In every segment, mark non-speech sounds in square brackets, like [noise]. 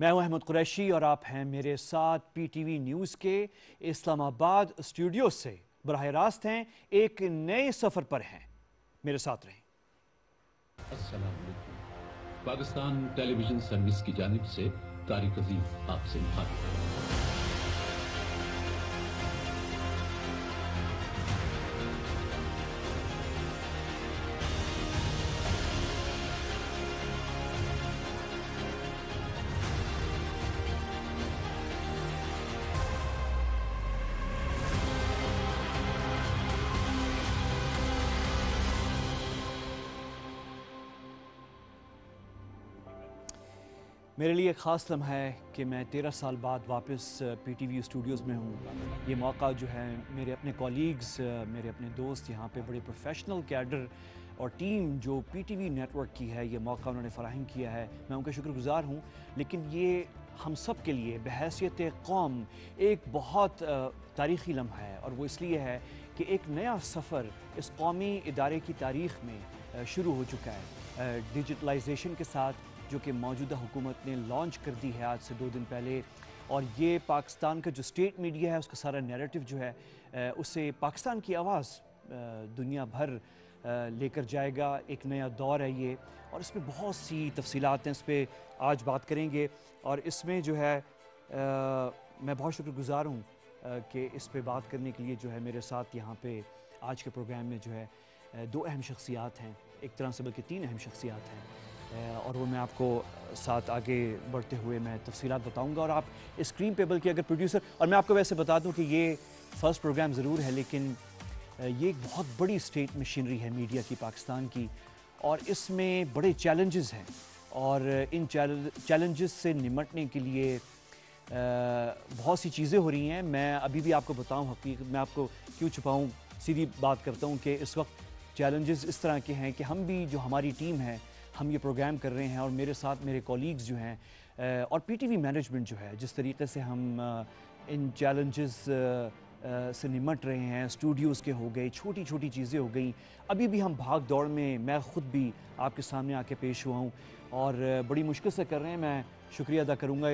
मैं हूं अहमद कुरैशी और आप हैं मेरे साथ पीटीवी न्यूज़ के इस्लामाबाद स्टूडियो से बरह रास्त हैं एक नए सफ़र पर हैं मेरे साथ रहें पाकिस्तान टेलीविज़न सर्विस की जानब से तारिक अजीज आपसे मुखातिब मेरे लिए ख़ास लम्हा है कि मैं तेरह साल बाद वापस पी टी वी स्टूडियोज़ में हूँ ये मौका जो है मेरे अपने कॉलीग्स मेरे अपने दोस्त यहाँ पे बड़े प्रोफेशनल कैडर और टीम जो पी टी वी नेटवर्क की है ये मौका उन्होंने फराहम किया है मैं उनका शुक्रगुजार हूँ लेकिन ये हम सब के लिए बहसीत कौम एक बहुत तारीख़ी लम्हा है और वो इसलिए है कि एक नया सफ़र इस कौमी इदारे की तारीख में शुरू हो चुका है डिजिटलाइजेशन के साथ जो कि मौजूदा हुकूमत ने लॉन्च कर दी है आज से दो दिन पहले और ये पाकिस्तान का जो स्टेट मीडिया है उसका सारा नैरेटिव जो है उससे पाकिस्तान की आवाज़ दुनिया भर लेकर जाएगा एक नया दौर है ये और इसमें बहुत सी तफसीलात हैं इस पर आज बात करेंगे और इसमें जो है आ, मैं बहुत शुक्रगुजार हूँ कि इस पर बात करने के लिए जो है मेरे साथ यहाँ पे आज के प्रोग्राम में जो है दो अहम शख्सियात हैं एक तरह से बल्कि तीन अहम शख्सियात हैं और वो मैं आपको साथ आगे बढ़ते हुए मैं तफसी बताऊँगा और आप स्क्रीन पेबल बल्कि अगर प्रोड्यूसर और मैं आपको वैसे बता दूँ कि ये फ़र्स्ट प्रोग्राम ज़रूर है लेकिन ये एक बहुत बड़ी स्टेट मशीनरी है मीडिया की पाकिस्तान की और इसमें बड़े चैलेंजेस हैं और इन चैलेंजेस से निमटने के लिए बहुत सी चीज़ें हो रही हैं मैं अभी भी आपको बताऊं हकीकत मैं आपको क्यों छुपाऊं सीधी बात करता हूं कि इस वक्त चैलेंजेस इस तरह के हैं कि हम भी जो हमारी टीम है हम ये प्रोग्राम कर रहे हैं और मेरे साथ मेरे कॉलीग्स जो हैं और पीटीवी मैनेजमेंट जो है जिस तरीके से हम इन चैलेंजेस से निमट रहे हैं स्टूडियोज़ के हो गए छोटी छोटी चीज़ें हो गई अभी भी हम भाग दौड़ में मैं ख़ुद भी आपके सामने आके पेश हुआ हूँ और बड़ी मुश्किल से कर रहे हैं मैं शुक्रिया अदा करूँगा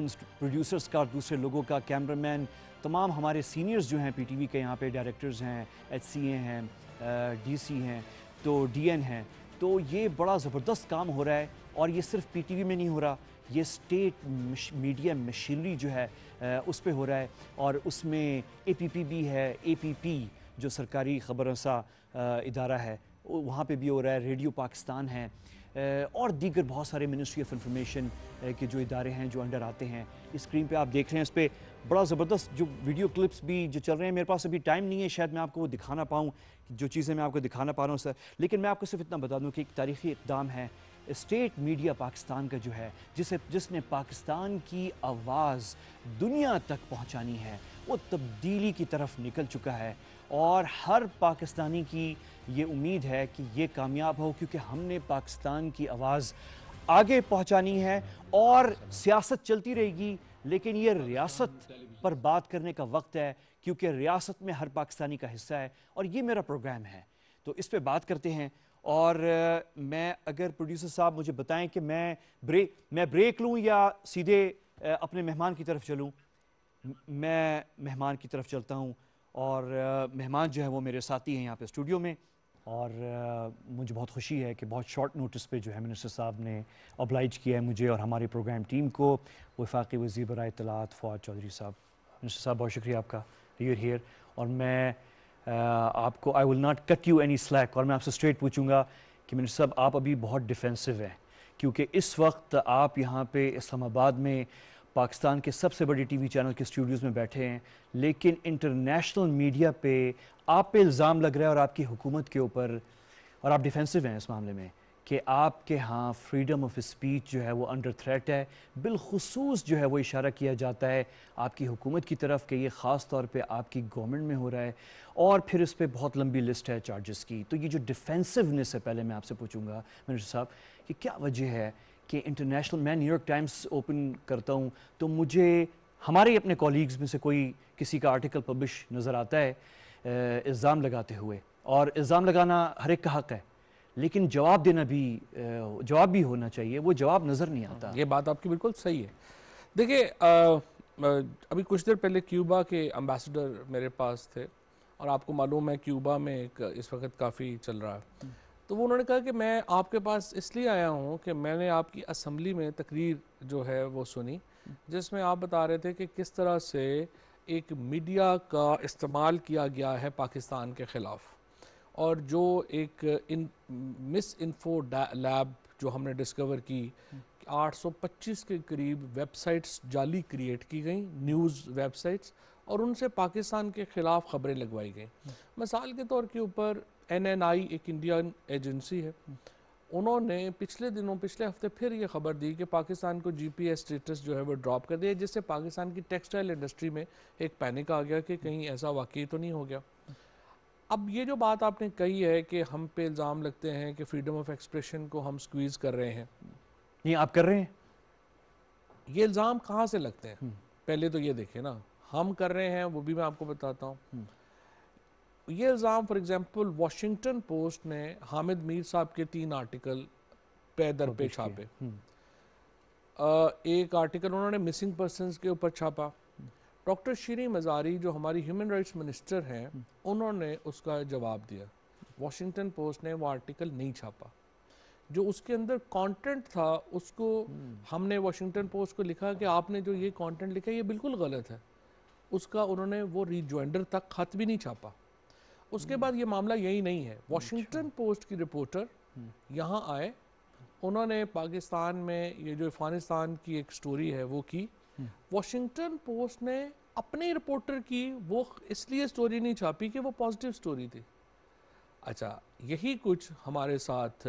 उन प्रोड्यूसर्स का दूसरे लोगों का कैमरामैन तमाम हमारे सीनियर्स जो हैं पीटीवी के यहाँ पे डायरेक्टर्स हैं एचसीए हैं डीसी हैं तो डीएन हैं तो ये बड़ा ज़बरदस्त काम हो रहा है और ये सिर्फ पीटीवी में नहीं हो रहा ये स्टेट मीडिया मशीनरी जो है उस पर हो रहा है और उसमें एपीपी भी है एपीपी जो सरकारी सा इदारा है वहाँ पे भी हो रहा है रेडियो पाकिस्तान है और दीगर बहुत सारे मिनिस्ट्री ऑफ इंफॉर्मेशन के जो इदारे हैं जो अंडर आते हैं स्क्रीन पे आप देख रहे हैं उस पर बड़ा ज़बरदस्त जो वीडियो क्लिप्स भी जो चल रहे हैं मेरे पास अभी टाइम नहीं है शायद मैं आपको वो दिखाना पाऊँ जो चीज़ें मैं आपको दिखाना पा रहा हूँ सर लेकिन मैं आपको सिर्फ इतना बता दूँ कि एक तारीखी इकदाम है स्टेट मीडिया पाकिस्तान का जो है जिसे जिसने पाकिस्तान की आवाज़ दुनिया तक पहुँचानी है वो तब्दीली की तरफ निकल चुका है और हर पाकिस्तानी की ये उम्मीद है कि ये कामयाब हो क्योंकि हमने पाकिस्तान की आवाज़ आगे पहुंचानी है और सियासत चलती रहेगी लेकिन ये रियासत पर बात करने का वक्त है क्योंकि रियासत में हर पाकिस्तानी का हिस्सा है और ये मेरा प्रोग्राम है तो इस पर बात करते हैं और मैं अगर प्रोड्यूसर साहब मुझे बताएं कि मैं ब्रेक मैं ब्रेक लूं या सीधे अपने मेहमान की तरफ चलूं मैं मेहमान की तरफ चलता हूं और मेहमान जो है वो मेरे साथी हैं यहाँ पे स्टूडियो में और uh, मुझे बहुत खुशी है कि बहुत शॉर्ट नोटिस पे जो है मिनिस्टर साहब ने अप्लाइज किया है मुझे और हमारे प्रोग्राम टीम को वफाकी वजी बर इतलात फवाद चौधरी साहब मिनिस्टर साहब बहुत शुक्रिया आपका यूर हेयर और मैं uh, आपको I will not cut you any slack और मैं आपसे स्ट्रेट पूछूंगा कि मिनिस्टर साहब आप अभी बहुत डिफेंसिव हैं क्योंकि इस वक्त आप यहाँ पे इस्लामाबाद में पाकिस्तान के सबसे बड़े टीवी चैनल के स्टूडियोज़ में बैठे हैं लेकिन इंटरनेशनल मीडिया पे आप पे इल्ज़ाम लग रहा है और आपकी हुकूमत के ऊपर और आप डिफेंसिव हैं इस मामले में कि आपके यहाँ फ्रीडम ऑफ स्पीच जो है वो अंडर थ्रेट है बिलखसूस जो है वो इशारा किया जाता है आपकी हुकूमत की तरफ कि ये ख़ास तौर पे आपकी गवर्नमेंट में हो रहा है और फिर इस पर बहुत लंबी लिस्ट है चार्जेस की तो ये जो डिफेंसिवनेस है पहले मैं आपसे पूछूंगा मिनिस्टर साहब कि क्या वजह है कि इंटरनेशनल मैं न्यूयॉर्क टाइम्स ओपन करता हूँ तो मुझे हमारे अपने कॉलीग्स में से कोई किसी का आर्टिकल पब्लिश नज़र आता है इल्ज़ाम लगाते हुए और इल्ज़ाम लगाना हर एक का हक है लेकिन जवाब देना भी जवाब भी होना चाहिए वो जवाब नज़र नहीं आता ये बात आपकी बिल्कुल सही है देखिए अभी कुछ देर पहले क्यूबा के अम्बेसडर मेरे पास थे और आपको मालूम है क्यूबा में इस वक्त काफ़ी चल रहा है तो वो उन्होंने कहा कि मैं आपके पास इसलिए आया हूँ कि मैंने आपकी असम्बली में तकरीर जो है वो सुनी जिसमें आप बता रहे थे कि किस तरह से एक मीडिया का इस्तेमाल किया गया है पाकिस्तान के ख़िलाफ़ और जो एक इन मिस इन्फो लैब जो हमने डिस्कवर की 825 के करीब वेबसाइट्स जाली क्रिएट की गई न्यूज़ वेबसाइट्स और उनसे पाकिस्तान के ख़िलाफ़ खबरें लगवाई गई मिसाल के तौर के ऊपर एन एन आई एक इंडियन एजेंसी है उन्होंने पिछले दिनों पिछले हफ्ते फिर ये खबर दी कि पाकिस्तान को जी पी एस स्टेटस जो है वो ड्रॉप कर दिया जिससे पाकिस्तान की टेक्सटाइल इंडस्ट्री में एक पैनिक आ गया कि कहीं ऐसा वाकई तो नहीं हो गया अब ये जो बात आपने कही है कि हम पे इल्ज़ाम लगते हैं कि फ्रीडम ऑफ एक्सप्रेशन को हम स्क्वीज़ कर रहे हैं ये आप कर रहे हैं ये इल्ज़ाम कहाँ से लगते हैं हम्म। पहले तो ये देखें ना हम कर रहे हैं वो भी मैं आपको बताता हूँ हम्म। ये इल्ज़ाम फॉर एग्जांपल वाशिंगटन पोस्ट ने हामिद मीर साहब के तीन आर्टिकल पैदर पे छापे हम्म। एक आर्टिकल उन्होंने मिसिंग पर्सन के ऊपर छापा डॉक्टर श्री मजारी जो हमारी ह्यूमन राइट्स मिनिस्टर हैं हम्म। उन्होंने उसका जवाब दिया वाशिंगटन पोस्ट ने वो आर्टिकल नहीं छापा जो उसके अंदर कंटेंट था उसको हमने वाशिंगटन पोस्ट को लिखा कि आपने जो ये कंटेंट लिखा ये बिल्कुल गलत है उसका उन्होंने वो रिज्वाइंडर तक ख़त भी नहीं छापा उसके हम्म। बाद ये मामला यही नहीं है वाशिंगटन अच्छा। पोस्ट की रिपोर्टर हम्म। यहाँ आए उन्होंने पाकिस्तान में ये जो अफ़गानिस्तान की एक स्टोरी है वो की वाशिंगटन हम्म। पोस्ट ने अपने रिपोर्टर की वो इसलिए स्टोरी नहीं छापी कि वो पॉजिटिव स्टोरी थी अच्छा यही कुछ हमारे साथ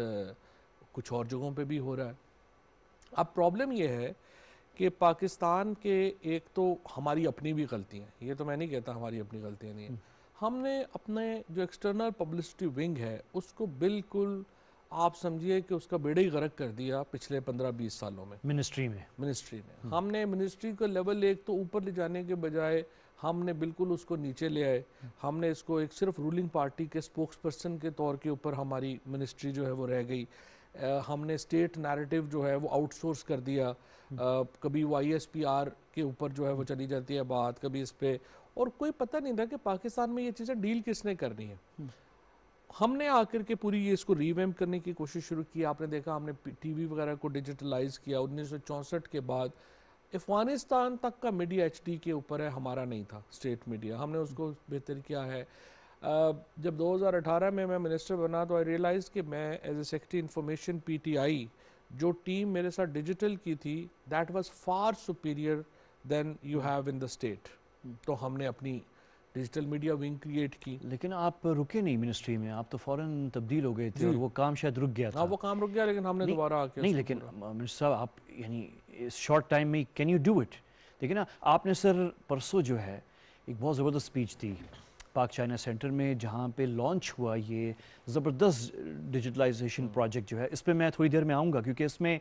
कुछ और जगहों पे भी हो रहा है अब प्रॉब्लम यह है कि पाकिस्तान के एक तो हमारी अपनी भी गलतियाँ ये तो मैं नहीं कहता हमारी अपनी गलतियाँ नहीं हैं हम्म। हमने अपने जो एक्सटर्नल पब्लिसिटी विंग है उसको बिल्कुल आप समझिए कि उसका बेड़ा ही गर्क कर दिया पिछले पंद्रह बीस सालों में मिनिस्ट्री में मिनिस्ट्री में हम्म। हमने मिनिस्ट्री का लेवल एक तो ऊपर ले जाने के बजाय हमने बिल्कुल उसको नीचे ले आए हम्म। हमने इसको एक सिर्फ रूलिंग पार्टी के स्पोक्स पर्सन के तौर के ऊपर हमारी मिनिस्ट्री जो है वो रह गई हमने स्टेट नैरेटिव जो है वो आउटसोर्स कर दिया कभी वाई एस पी आर के ऊपर जो है वो चली जाती है बात कभी इस पर और कोई पता नहीं था कि पाकिस्तान में ये चीज़ें डील किसने करनी है हम्म। हमने आकर के पूरी ये इसको रीवैम्प करने की कोशिश शुरू की आपने देखा हमने टीवी वगैरह को डिजिटलाइज किया उन्नीस के बाद अफगानिस्तान तक का मीडिया एच के ऊपर है हमारा नहीं था स्टेट मीडिया हमने उसको बेहतर किया है Uh, जब 2018 में मैं मिनिस्टर बना तो आई रियलाइज़ कि मैं as a secretary information PTI जो टीम मेरे साथ डिजिटल की थी that was far superior than you have in the state तो हमने अपनी डिजिटल मीडिया विंग क्रिएट की लेकिन आप रुके नहीं मिनिस्ट्री में आप तो फॉरन तब्दील हो गए थे और वो काम शायद रुक गया हाँ, था वो काम रुक गया लेकिन हमने दोबारा आके नहीं लेकिन मिनिस्टर साहब आप यानी इस शॉर्ट टाइम में कैन यू डू इट देखिए ना आपने सर परसों जो है एक बहुत ज़बरदस्त स्पीच दी पाक चाइना सेंटर में जहाँ पे लॉन्च हुआ ये ज़बरदस्त डिजिटलाइजेशन प्रोजेक्ट जो है इस पर मैं थोड़ी देर में आऊँगा क्योंकि इसमें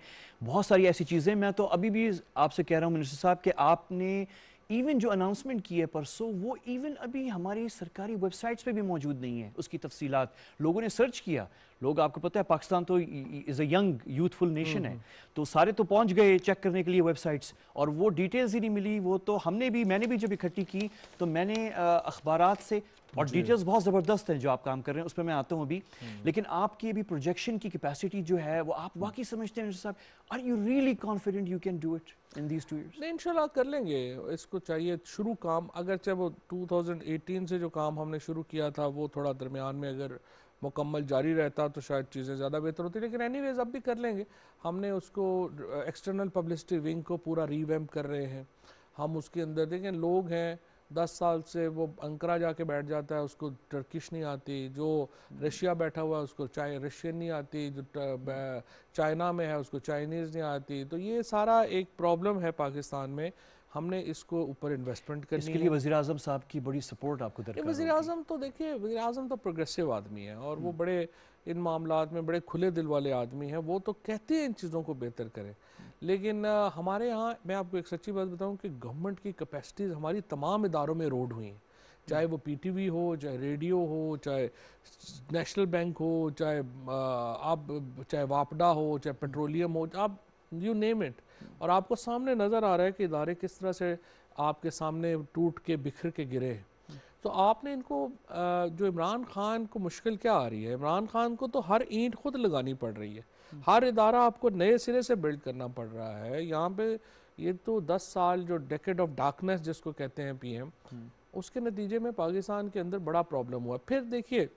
बहुत सारी ऐसी चीज़ें मैं तो अभी भी आपसे कह रहा हूँ मिनिस्टर साहब कि आपने इवन जो अनाउंसमेंट की है परसों वो इवन अभी हमारी सरकारी वेबसाइट्स पे भी मौजूद नहीं है उसकी तफसीलात लोगों ने सर्च किया लोग आपको पता है पाकिस्तान तो is a young youthful nation है हम्म। तो सारे तो पहुंच गए चेक करने के लिए वेबसाइट्स और वो डिटेल्स ही नहीं मिली वो तो हमने भी मैंने भी जब इकट्ठी की तो मैंने अखबार से और डिटेल्स बहुत ज़बरदस्त हैं जो आप काम कर रहे हैं उस पर मैं आता हूँ अभी हम्म। लेकिन आपकी अभी प्रोजेक्शन की कैपेसिटी जो है वो आप हम्म। वाकई समझते हैं साहब are you really confident you can do it in these two नहीं इंशाल्लाह कर लेंगे इसको चाहिए शुरू काम अगर चाहे वो 2018 से जो काम हमने शुरू किया था वो थोड़ा दरमियान में अगर मुकम्मल जारी रहता तो शायद चीज़ें ज़्यादा बेहतर होती लेकिन एनी वेज़ अब भी कर लेंगे हमने उसको एक्सटर्नल पब्लिसिटी विंग को पूरा रीवैम्प कर रहे हैं हम उसके अंदर देखें लोग हैं दस साल से वो अंकरा जाके बैठ जाता है उसको टर्किश नहीं आती जो रशिया बैठा हुआ है उसको चाय रशियन नहीं आती जो चाइना में है उसको चाइनीज़ नहीं आती तो ये सारा एक प्रॉब्लम है पाकिस्तान में हमने इसको ऊपर इन्वेस्टमेंट करनी इसके लिए वजी अजम साहब की बड़ी सपोर्ट आपको वजी अजम तो देखिए वजी अजम तो प्रोग्रेसिव आदमी है और वो हम्म। बड़े इन मामला में बड़े खुले दिल वाले आदमी हैं वो तो कहते हैं इन चीज़ों को बेहतर करें लेकिन हमारे यहाँ मैं आपको एक सच्ची बात बताऊँ कि गवर्नमेंट की कैपेसिटीज़ हमारी तमाम इदारों में रोड हुई हैं चाहे वो पीटीवी हो चाहे रेडियो हो चाहे नेशनल बैंक हो चाहे आप चाहे वापडा हो चाहे पेट्रोलियम हो आप यू नेम इट और आपको सामने नज़र आ रहा है कि इदारे किस तरह से आपके सामने टूट के बिखर के गिरे हैं तो आपने इनको जो इमरान खान को मुश्किल क्या आ रही है इमरान खान को तो हर ईंट खुद लगानी पड़ रही है हम्म। हर इदारा आपको नए सिरे से बिल्ड करना पड़ रहा है यहाँ पे ये तो दस साल जो डेकेड ऑफ डार्कनेस जिसको कहते हैं पीएम हम्म। उसके नतीजे में पाकिस्तान के अंदर बड़ा प्रॉब्लम हुआ फिर देखिए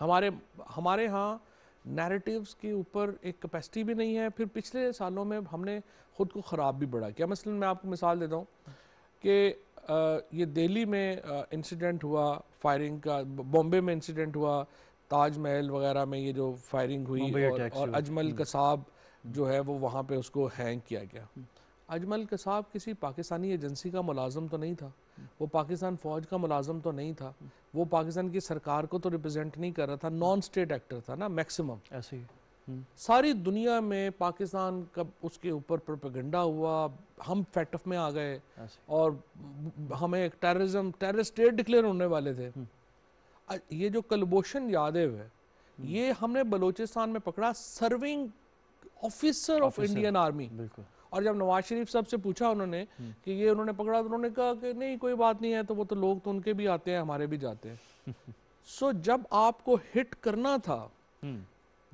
हमारे हमारे यहाँ नैरेटिव्स के ऊपर एक कैपेसिटी भी नहीं है फिर पिछले सालों में हमने ख़ुद को ख़राब भी बढ़ा किया मसलन मैं आपको मिसाल देता हूँ हम्म। कि ये दिल्ली में इंसिडेंट हुआ फायरिंग का बॉम्बे में इंसिडेंट हुआ ताजमहल वगैरह में ये जो फायरिंग हुई और, और अजमल हम्म। कसाब हम्म। जो है वो वहाँ पे उसको हैंग किया गया हम्म। अजमल कसाब किसी पाकिस्तानी एजेंसी का मुलाजम तो नहीं था वो पाकिस्तान फ़ौज का मुलाजम तो नहीं था वो पाकिस्तान की सरकार को तो रिप्रेजेंट नहीं कर रहा था नॉन स्टेट एक्टर था ना मैक्सिमम ऐसे ही सारी दुनिया में पाकिस्तान का उसके ऊपर प्रोपेगेंडा हुआ हम फैटफ में आ गए अच्छा। और हमें एक टेररिज्म टेररिस्ट स्टेट डिक्लेयर होने वाले थे हम्म। ये जो कलभूषण यादव है हम्म। ये हमने बलोचिस्तान में पकड़ा serving officer of Indian army और जब नवाज शरीफ साहब से पूछा उन्होंने हम्म। कि ये उन्होंने पकड़ा तो उन्होंने कहा कि नहीं कोई बात नहीं है तो वो तो लोग तो उनके भी आते हैं हमारे भी जाते हैं सो [laughs] so, जब आपको हिट करना था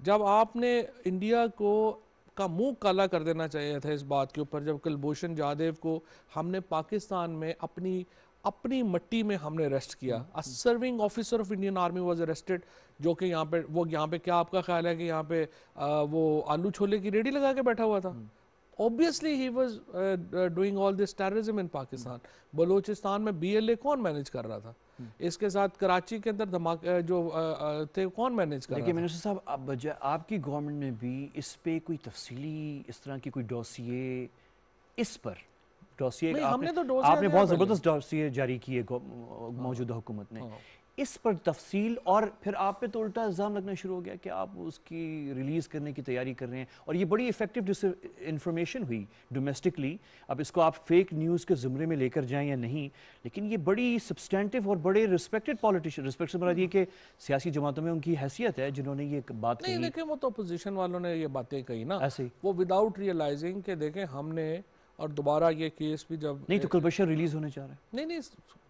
जब आपने इंडिया को का मुंह काला कर देना चाहिए था इस बात के ऊपर जब कुलभूषण जादेव को हमने पाकिस्तान में अपनी अपनी मट्टी में हमने अरेस्ट किया a serving officer of Indian army was arrested जो कि यहाँ पे वो यहाँ पे क्या आपका ख्याल है कि यहाँ पे आ, वो आलू छोले की रेडी लगा के बैठा हुआ था ऑब्वियसली ही was doing all this terrorism in Pakistan Balochistan में बीएलए कौन मैनेज कर रहा था इसके साथ कराची के अंदर धमाके जो थे कौन मैनेज कर लेकिन मिनिस्टर साहब आपकी गवर्नमेंट ने भी इस पे कोई तफसीली इस तरह की कोई डोसिए इस पर डोसिए आपने, तो आपने बहुत ज़बरदस्त डोसिए जारी किए मौजूदा हुकूमत ने हाँ। इस पर तफसील और फिर आप पे तो उल्टा इल्ज़ाम लगना शुरू हो गया कि आप उसकी रिलीज़ करने की तैयारी कर रहे हैं और ये बड़ी इफेक्टिव डिस इंफॉर्मेशन हुई डोमेस्टिकली अब इसको आप फेक न्यूज़ के ज़ुमरे में लेकर जाएं या नहीं लेकिन ये बड़ी सब्सटेंटिव और बड़े रिस्पेक्टेड पॉलिटिशियन रिस्पेक्ट से बना ये कि सियासी जमातों में उनकी हैसियत है जिन्होंने ये बात नहीं देखें वो तो अपोजिशन वालों ने ये बातें कही ना ऐसे वो विदाउट रियलाइजिंग के देखें हमने और दोबारा ये केस भी जब नहीं तो कुलबशर रिलीज होने जा रहे हैं नहीं नहीं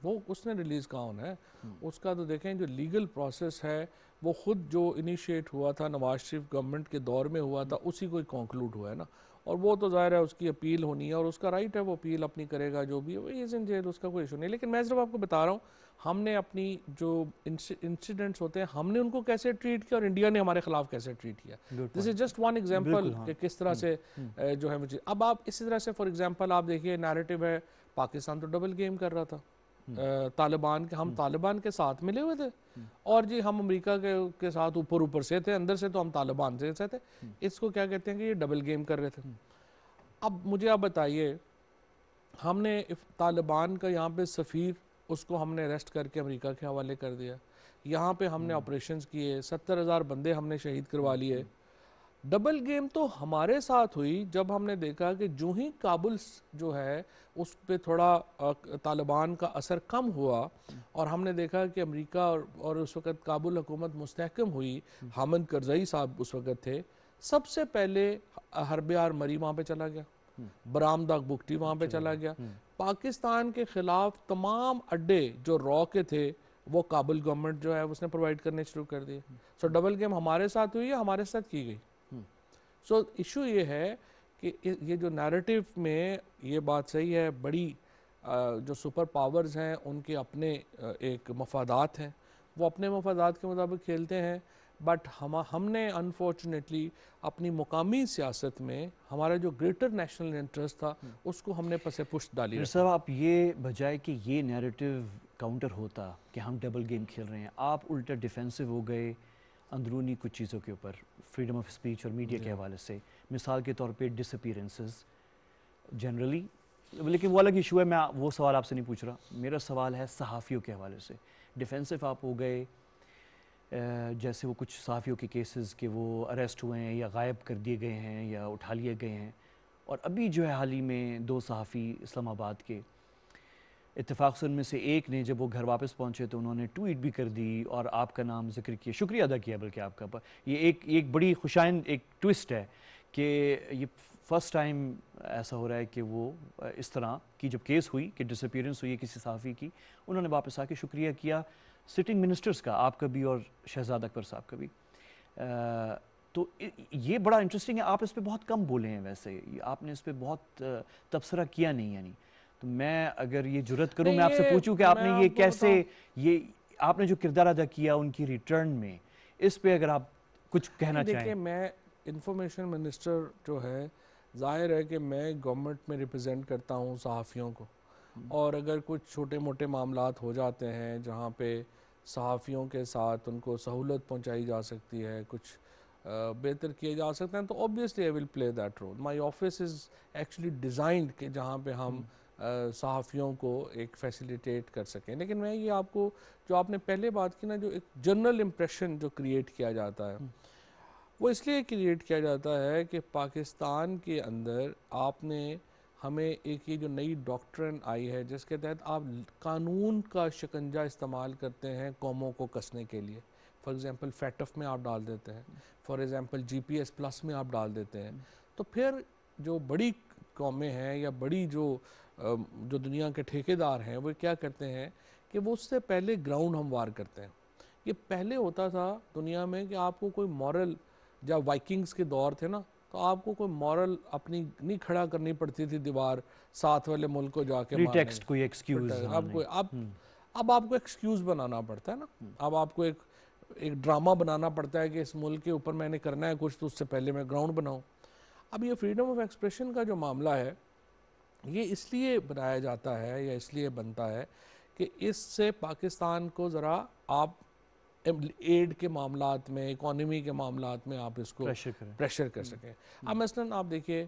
वो उसने रिलीज कहा होना है हम्म। उसका तो देखें जो लीगल प्रोसेस है वो खुद जो इनिशिएट हुआ था नवाज शरीफ गवर्नमेंट के दौर में हुआ था हम्म। उसी को कंक्लूड हुआ है ना और वो तो ज़ाहिर है उसकी अपील होनी है और उसका राइट है वो अपील अपनी करेगा जो भी वो इज इन जेल उसका कोई इशू नहीं लेकिन मैं सिर्फ आपको बता रहा हूँ हमने अपनी जो इंसिडेंट्स होते हैं हमने उनको कैसे ट्रीट किया और इंडिया ने हमारे खिलाफ कैसे ट्रीट किया this is just one example कि किस तरह हम्म, से हम्म। जो है मुझे अब आप इसी तरह से फॉर एग्जांपल आप देखिए नैरेटिव है पाकिस्तान तो डबल गेम कर रहा था हम्म। तालिबान के हम तालिबान के साथ मिले हुए थे और जी हम अमेरिका के के साथ ऊपर ऊपर से थे अंदर से तो हम तालिबान से थे इसको क्या कहते हैं कि ये डबल गेम कर रहे थे अब मुझे आप बताइए हमने तालिबान का यहाँ पे सफ़ीर उसको हमने अरेस्ट करके अमेरिका के हवाले कर दिया यहाँ पे हमने ऑपरेशंस हम्म। किए सत्तर हज़ार बंदे हमने शहीद करवा लिए डबल गेम तो हमारे साथ हुई जब हमने देखा कि जो ही काबुल जो है उस पर थोड़ा तालिबान का असर कम हुआ और हमने देखा कि अमेरिका और, और उस वक़्त काबुल हुकूमत मुस्तकम हुई हम्म। हामिद करजई साहब उस वक़्त थे सबसे पहले हरबियार मरी वहाँ पर चला गया बरामदा बुगटी वहाँ पे चला गया हम्म। पाकिस्तान के ख़िलाफ़ तमाम अड्डे जो रॉ के थे वो काबुल गवर्नमेंट जो है उसने प्रोवाइड करने शुरू कर दिए सो डबल गेम हमारे साथ हुई है हमारे साथ की गई सो हम्म। इशू ये है कि ये जो नैरेटिव में ये बात सही है बड़ी जो सुपर पावर्स हैं उनके अपने एक मफादात हैं वो अपने मफादात के मुताबिक खेलते हैं बट हम हमने अनफॉर्चुनेटली अपनी मुकामी सियासत में हमारा जो ग्रेटर नेशनल इंटरेस्ट था हम्म। उसको हमने पसे पुष्ट डाली सर आप ये बजाय कि ये नैरेटिव काउंटर होता कि हम डबल गेम खेल रहे हैं आप उल्टा डिफेंसिव हो गए अंदरूनी कुछ चीज़ों के ऊपर फ्रीडम ऑफ स्पीच और मीडिया के हवाले से मिसाल के तौर पे डिसअपीरेंसेस जनरली लेकिन वो अलग इशू है मैं वो सवाल आपसे नहीं पूछ रहा मेरा सवाल है सहाफ़ियों के हवाले से डिफेंसिव आप हो गए जैसे वो कुछ सहाफ़ियों के केसेस के वो अरेस्ट हुए हैं या गायब कर दिए गए हैं या उठा लिए गए हैं और अभी जो है हाल ही में दो सहाफ़ी इस्लामाबाद के इतफ़ाक़ से उनमें से एक ने जब वो घर वापस पहुँचे तो उन्होंने ट्वीट भी कर दी और आपका नाम जिक्र किया शुक्रिया अदा किया बल्कि आपका पर ये एक एक बड़ी खुशाइन एक ट्विस्ट है कि ये फ़र्स्ट टाइम ऐसा हो रहा है कि वो इस तरह की जब केस हुई कि डिसअपियरेंस हुई है किसी सहाफ़ी की उन्होंने वापस आके शुक्रिया किया सिटिंग मिनिस्टर्स का आपका भी और शहजाद अकबर साहब का भी तो ये बड़ा इंटरेस्टिंग है आप इस पर बहुत कम बोले हैं वैसे आपने इस पर बहुत तबसरा किया नहीं यानी तो मैं अगर ये जरूरत करूं मैं आपसे पूछूं कि आपने ये कैसे ये आपने जो किरदार अदा किया उनकी रिटर्न में इस पर अगर आप कुछ कहना चाहें मैं इंफॉर्मेशन मिनिस्टर जो है जाहिर है कि मैं गवर्नमेंट में रिप्रेजेंट करता हूँ सहाफ़ियों को और अगर कुछ छोटे मोटे मामला हो जाते हैं जहाँ पे सहाफ़ियों के साथ उनको सहूलत पहुँचाई जा सकती है कुछ बेहतर किए जा सकते हैं तो obviously I will play that role my office is actually designed कि जहाँ पे हम हम्म। सहाफ़ियों को एक फैसिलिटेट कर सकें लेकिन मैं ये आपको जो आपने पहले बात की ना जो एक जनरल इम्प्रेशन जो क्रिएट किया जाता है हम्म। वो इसलिए क्रिएट किया जाता है कि पाकिस्तान के अंदर आपने हमें एक ये जो नई डॉक्ट्रन आई है जिसके तहत आप कानून का शिकंजा इस्तेमाल करते हैं कौमों को कसने के लिए फॉर एग्ज़ाम्पल फैटफ में आप डाल देते हैं for example G P S plus में आप डाल देते हैं तो फिर जो बड़ी कौमें हैं या बड़ी जो जो दुनिया के ठेकेदार हैं वो क्या करते हैं कि वो उससे पहले ग्राउंड हम वार करते हैं ये पहले होता था दुनिया में कि आपको कोई मॉरल जब वाइकिंग्स के दौर थे ना तो आपको कोई मॉरल अपनी नहीं खड़ा करनी पड़ती थी दीवार साथ वाले मुल्क को जाके टेक्स्ट कोई एक्सक्यूज अब कोई अब अब आपको एक्सक्यूज बनाना पड़ता है ना हम्म। अब आपको एक एक ड्रामा बनाना पड़ता है कि इस मुल्क के ऊपर मैंने करना है कुछ तो उससे पहले मैं ग्राउंड बनाऊं अब ये फ्रीडम ऑफ एक्सप्रेशन का जो मामला है ये इसलिए बनाया जाता है या इसलिए बनता है कि इससे पाकिस्तान को ज़रा आप एड के मामला में इकोनॉमी के मामला में आप इसको प्रेशर, प्रेशर कर सकें अब मसलन आप देखिए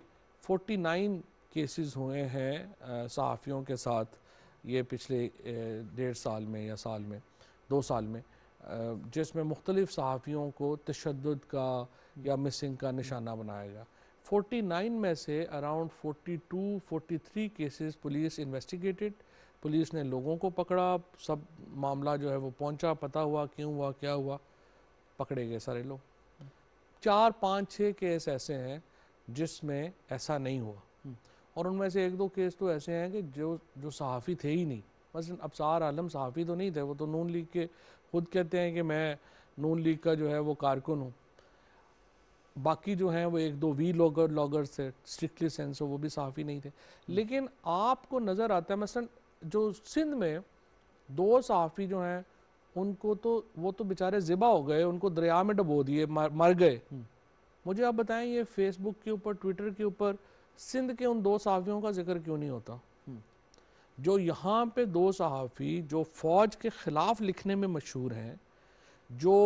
49 केसेस हुए हैं सहाफ़ियों के साथ ये पिछले डेढ़ साल में या साल में दो साल में जिसमें मुख्तलिफ़ सहाफ़ियों को तशद का या मिसिंग का निशाना बनाया गया 49 में से around 42, 43 cases police investigated police ने लोगों को पकड़ा सब मामला जो है वो पहुंचा पता हुआ क्यों हुआ क्या हुआ पकड़े गए सारे लोग चार पाँच छः केस ऐसे हैं जिसमें ऐसा नहीं हुआ हम्म। और उनमें से एक दो केस तो ऐसे हैं कि जो जो सहाफ़ी थे ही नहीं बस अबसार आलम सहाफ़ी तो नहीं थे वो तो नून लीग के खुद कहते हैं कि मैं नून लीग का जो है वो कारकुन हूँ बाकी जो हैं वो एक दो वी लॉगर लॉगर थे स्ट्रिक्टली हो वो भी सहाफ़ी नहीं थे हम्म। लेकिन आपको नज़र आता है मसलन जो सिंध में दो सहाफ़ी जो हैं उनको तो वो तो बेचारे ज़िबा हो गए उनको दरिया में डबो दिए मर, मर गए हम्म। मुझे आप बताएं ये फेसबुक के ऊपर ट्विटर के ऊपर सिंध के उन दो सहाफ़ियों का जिक्र क्यों नहीं होता हम्म। जो यहाँ पे दो सहाफ़ी जो फ़ौज के ख़िलाफ़ लिखने में मशहूर हैं जो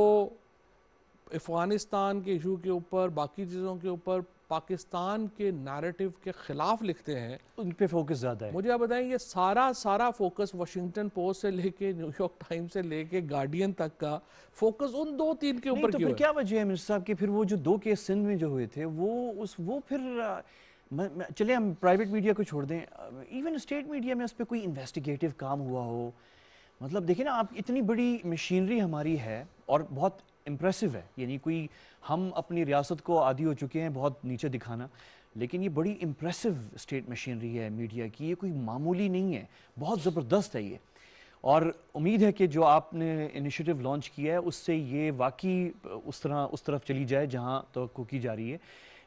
अफ़गानिस्तान के इशू के ऊपर बाकी चीज़ों के ऊपर पाकिस्तान के नैरेटिव के ख़िलाफ़ लिखते हैं उन पे फोकस ज़्यादा है मुझे आप बताएं ये सारा सारा फोकस वाशिंगटन पोस्ट से लेके न्यूयॉर्क टाइम्स से लेके गार्डियन तक का फोकस उन दो तीन के ऊपर तो क्या वजह है मिस्टर साहब कि फिर वो जो दो केस सिंध में जो हुए थे वो उस वो फिर चले हम प्राइवेट मीडिया को छोड़ दें इवन स्टेट मीडिया में उस पर कोई इन्वेस्टिगेटिव काम हुआ हो मतलब देखिए ना आप इतनी बड़ी मशीनरी हमारी है और बहुत इम्प्रेसिव है यानी कोई हम अपनी रियासत को आदि हो चुके हैं बहुत नीचे दिखाना लेकिन ये बड़ी इम्प्रेसिव स्टेट मशीनरी है मीडिया की ये कोई मामूली नहीं है बहुत ज़बरदस्त है ये और उम्मीद है कि जो आपने इनिशिएटिव लॉन्च किया है उससे ये वाकई उस तरह उस तरफ चली जाए जहाँ तो की जा रही है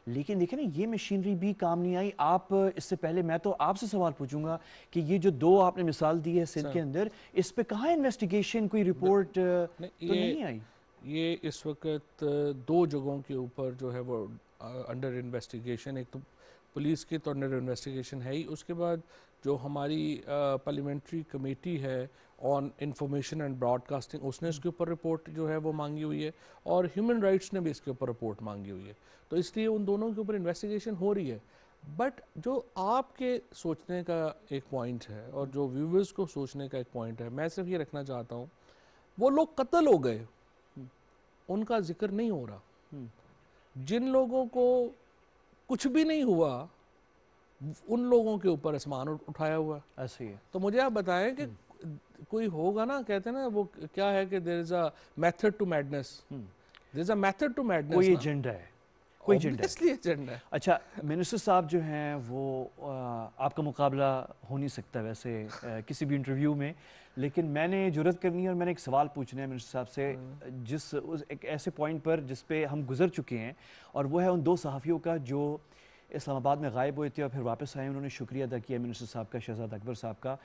लेकिन देखें ना ये मशीनरी भी काम नहीं आई आप इससे पहले मैं तो आपसे सवाल पूछूंगा कि ये जो दो आपने मिसाल दी है सिंध के अंदर इस पे कहाँ इन्वेस्टिगेशन कोई रिपोर्ट तो ये, नहीं आई ये इस वक्त दो जगहों के ऊपर जो है वो अंडर इन्वेस्टिगेशन एक तो पुलिस की तो अंडर इन्वेस्टिगेशन है ही उसके बाद जो हमारी पार्लियामेंट्री कमेटी है ऑन इंफॉर्मेशन एंड ब्रॉडकास्टिंग उसने इसके ऊपर रिपोर्ट जो है वो मांगी हुई है और ह्यूमन राइट्स ने भी इसके ऊपर रिपोर्ट मांगी हुई है तो इसलिए उन दोनों के ऊपर इन्वेस्टिगेशन हो रही है बट जो आपके सोचने का एक पॉइंट है और जो व्यूवर्स को सोचने का एक पॉइंट है मैं सिर्फ ये रखना चाहता हूँ वो लोग कत्ल हो गए उनका जिक्र नहीं हो रहा हम्म। जिन लोगों को कुछ भी नहीं हुआ उन लोगों के ऊपर आसमान उठाया हुआ ऐसे ही तो मुझे आप बताएं कि हम्म। कोई होगा ना कहते ना वो क्या है कि there is a method to madness there is a method to madness कोई एजेंडा है कोई एजेंडा इसलिए एजेंडा अच्छा मिनिस्टर साहब जो हैं वो आपका मुकाबला हो नहीं सकता वैसे किसी भी इंटरव्यू में लेकिन मैंने जरूरत करनी है और मैंने एक सवाल पूछना है मिनिस्टर साहब से हम्म। जिस उस एक ऐसे पॉइंट पर जिस पे हम गुजर चुके हैं और वो है उन दो सहाफ़ियों का जो इस्लामाबाद में गायब हुए थे और फिर वापस आए उन्होंने शुक्रिया अदा किया मिनिस्टर साहब का शहजाद अकबर साहब का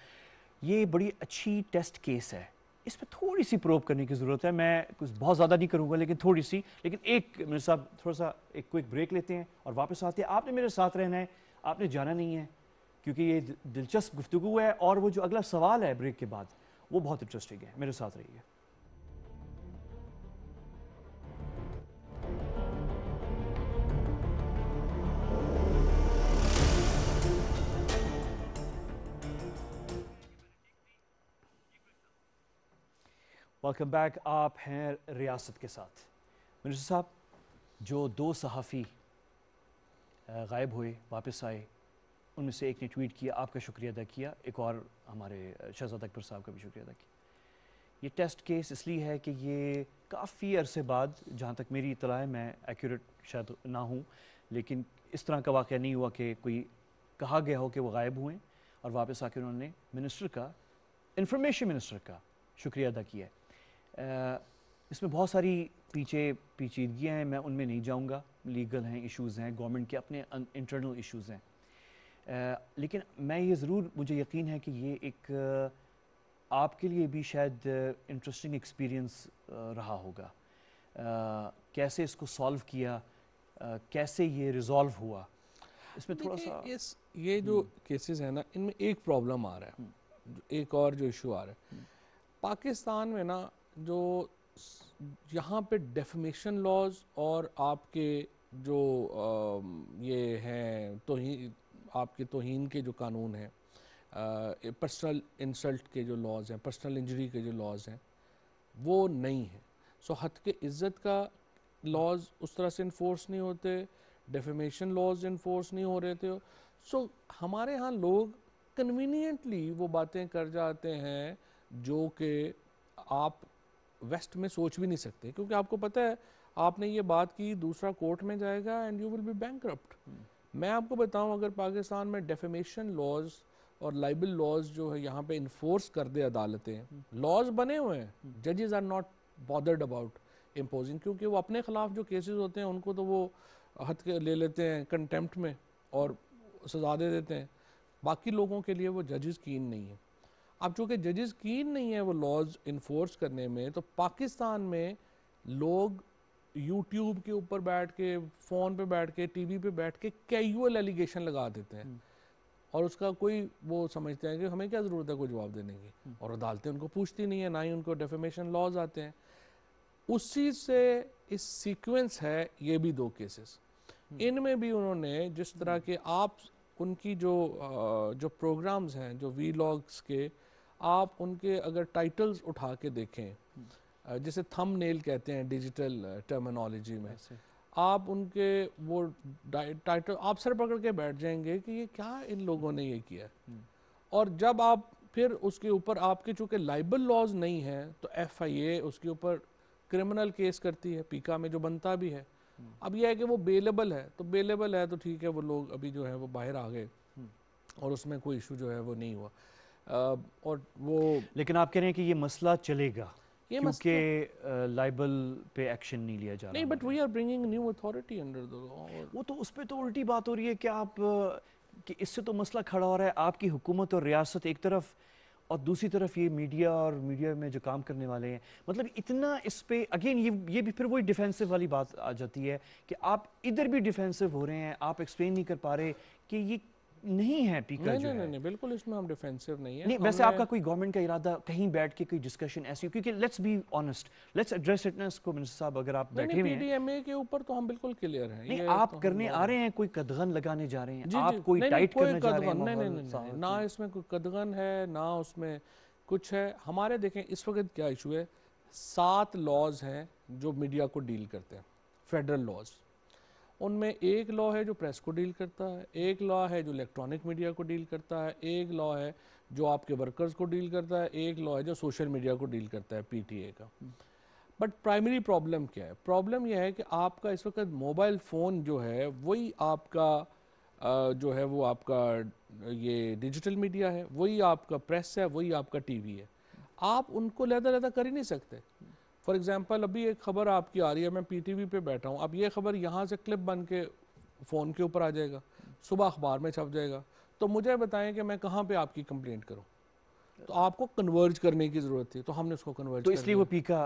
ये बड़ी अच्छी टेस्ट केस है इस पर थोड़ी सी प्रोब करने की ज़रूरत है मैं कुछ बहुत ज़्यादा नहीं करूँगा लेकिन थोड़ी सी लेकिन एक मेरे साहब थोड़ा सा एक क्विक ब्रेक लेते हैं और वापस आते हैं आपने मेरे साथ रहना है आपने जाना नहीं है क्योंकि ये दिलचस्प गुफ्तु है और वो जो अगला सवाल है ब्रेक के बाद वो बहुत इंटरेस्टिंग है मेरे साथ रहिए वेलकम बैक आप हैं रियासत के साथ मिनिस्टर साहब जो दो सहाफ़ी गायब हुए वापस आए उनमें से एक ने ट्वीट किया आपका शुक्रिया अदा किया एक और हमारे शहजाद अकबर साहब का भी शुक्रिया अदा किया ये टेस्ट केस इसलिए है कि ये काफ़ी अरसे बाद जहाँ तक मेरी इतला है मैं एक्यूरेट शायद ना हूँ लेकिन इस तरह का वाक़ नहीं हुआ कि कोई कहा गया हो कि वो गायब हुए और वापस आकर उन्होंने मिनिस्टर का इंफॉर्मेशन मिनिस्टर का शुक्रिया अदा किया है इसमें बहुत सारी पीछे पीचीदगियाँ हैं मैं उनमें नहीं जाऊँगा लीगल हैं इशूज़ हैं गवर्नमेंट के अपने इंटरनल अं, इशूज़ हैं लेकिन मैं ये ज़रूर मुझे यकीन है कि ये एक आपके लिए भी शायद इंटरेस्टिंग एक्सपीरियंस रहा होगा आ, कैसे इसको सॉल्व किया आ, कैसे ये रिजॉल्व हुआ इसमें थोड़ा सा इस ये जो केसेस हम्म। हैं ना इनमें एक प्रॉब्लम आ रहा है हम्म। एक और जो इशू आ रहा है हम्म। पाकिस्तान में ना जो यहाँ पे डेफमेशन लॉज और आपके जो ये हैं तो आपके तोहन के जो कानून हैं पर्सनल इंसल्ट के जो लॉज हैं पर्सनल इंजरी के जो लॉज हैं वो नहीं हैं सो हत के इज़्ज़त का लॉज उस तरह से इन्फोर्स नहीं होते डेफेमेशन लॉज इन्फोर्स नहीं हो रहे थे सो so, हमारे यहाँ लोग कन्वीनियंटली वो बातें कर जाते हैं जो कि आप वेस्ट में सोच भी नहीं सकते क्योंकि आपको पता है आपने ये बात की दूसरा कोर्ट में जाएगा and you will be bank मैं आपको बताऊं अगर पाकिस्तान में डेफेमेशन लॉज और लाइबल लॉज जो है यहाँ पे इन्फोर्स कर दे अदालतें लॉज बने हुए हैं जजेज are not bothered about imposing क्योंकि वो अपने खिलाफ जो केसेस होते हैं उनको तो वो हथ के ले लेते हैं कंटेम्प्ट में और सजा दे देते हैं बाकी लोगों के लिए वो जजेस कीन नहीं है अब चूँकि जजेस कीन नहीं है वो लॉज इन्फोर्स करने में तो पाकिस्तान में लोग यूट्यूब के ऊपर बैठ के फ़ोन पे बैठ के टीवी पे बैठ के कैजुअल एलिगेशन लगा देते हैं हम्म। और उसका कोई वो समझते हैं कि हमें क्या ज़रूरत है कोई जवाब देने की हम्म। और अदालतें उनको पूछती नहीं है ना ही उनको डेफेमेशन लॉज आते हैं उसी से इस सीक्वेंस है ये भी दो केसेस हम्म। इनमें भी उन्होंने जिस तरह के आप उनकी जो जो प्रोग्राम्स हैं जो वी लॉग्स के आप उनके अगर टाइटल्स उठा के देखें जिसे थम नेल कहते हैं डिजिटल टर्मिनोलॉजी में आप उनके वो टाइटल आप सर पकड़ के बैठ जाएंगे कि ये क्या इन लोगों ने ये किया hmm. और जब आप फिर उसके ऊपर आपके चूंकि लाइबल लॉज नहीं है तो एफ आई ए उसके ऊपर क्रिमिनल केस करती है पीका में जो बनता भी है hmm. अब यह है कि वो बेलेबल है तो बेलेबल है तो ठीक है वो लोग अभी जो है वो बाहर आ गए hmm. और उसमें कोई इशू जो है वो नहीं हुआ और वो लेकिन आप कह रहे हैं कि ये मसला चलेगा ये क्योंकि लाइबल पे एक्शन नहीं लिया जा रहा नहीं but we are bringing new authority under the law वो तो उस पर तो उल्टी बात हो रही है कि आप कि इससे तो मसला खड़ा हो रहा है आपकी हुकूमत और रियासत एक तरफ और दूसरी तरफ ये मीडिया और मीडिया में जो काम करने वाले हैं मतलब इतना इस पर अगेन ये ये भी फिर वही डिफेंसिव वाली बात आ जाती है कि आप इधर भी डिफेंसिव हो रहे हैं आप एक्सप्लेन नहीं कर पा रहे कि ये नहीं है पीकर नहीं, जो नहीं, है। नहीं, बिल्कुल इसमें हम डिफेंसिव नहीं है नहीं वैसे आपका कोई गवर्नमेंट का इरादा कहीं बैठ के कोई डिस्कशन ऐसी क्योंकि let's be honest let's address it ना इसको मिनिस्टर साहब अगर आप बैठे हैं पीडीएमए के ऊपर तो हम बिल्कुल क्लियर हैं नहीं आप तो करने आ रहे हैं कोई कदगन लगाने जा रहे हैं आप कोई टाइट करने जा रहे हैं नहीं नहीं ना इसमें कोई कदगन है ना उसमें कुछ है हमारे देखें इस वक्त क्या इशू है सात लॉज हैं जो मीडिया को डील करते हैं फेडरल लॉज उनमें एक लॉ है जो प्रेस को डील करता है एक लॉ है जो इलेक्ट्रॉनिक मीडिया को डील करता है एक लॉ है जो आपके वर्कर्स को डील करता है एक लॉ है जो सोशल मीडिया को डील करता है पीटीए का बट प्राइमरी प्रॉब्लम क्या है प्रॉब्लम यह है कि आपका इस वक्त मोबाइल फ़ोन जो है वही आपका जो है वो आपका ये डिजिटल मीडिया है वही आपका प्रेस है वही आपका टीवी है आप उनको लहदा लहदा कर ही नहीं सकते फॉर एग्ज़ाम्पल अभी एक खबर आपकी आ रही है मैं पीटीवी पे बैठा हूँ अब ये खबर यहाँ से क्लिप बन के फ़ोन के ऊपर आ जाएगा सुबह अखबार में छप जाएगा तो मुझे बताएं कि मैं कहाँ पे आपकी कंप्लेंट करूँ तो आपको कन्वर्ज करने की ज़रूरत थी तो हमने उसको कन्वर्ज तो इसलिए वो पीका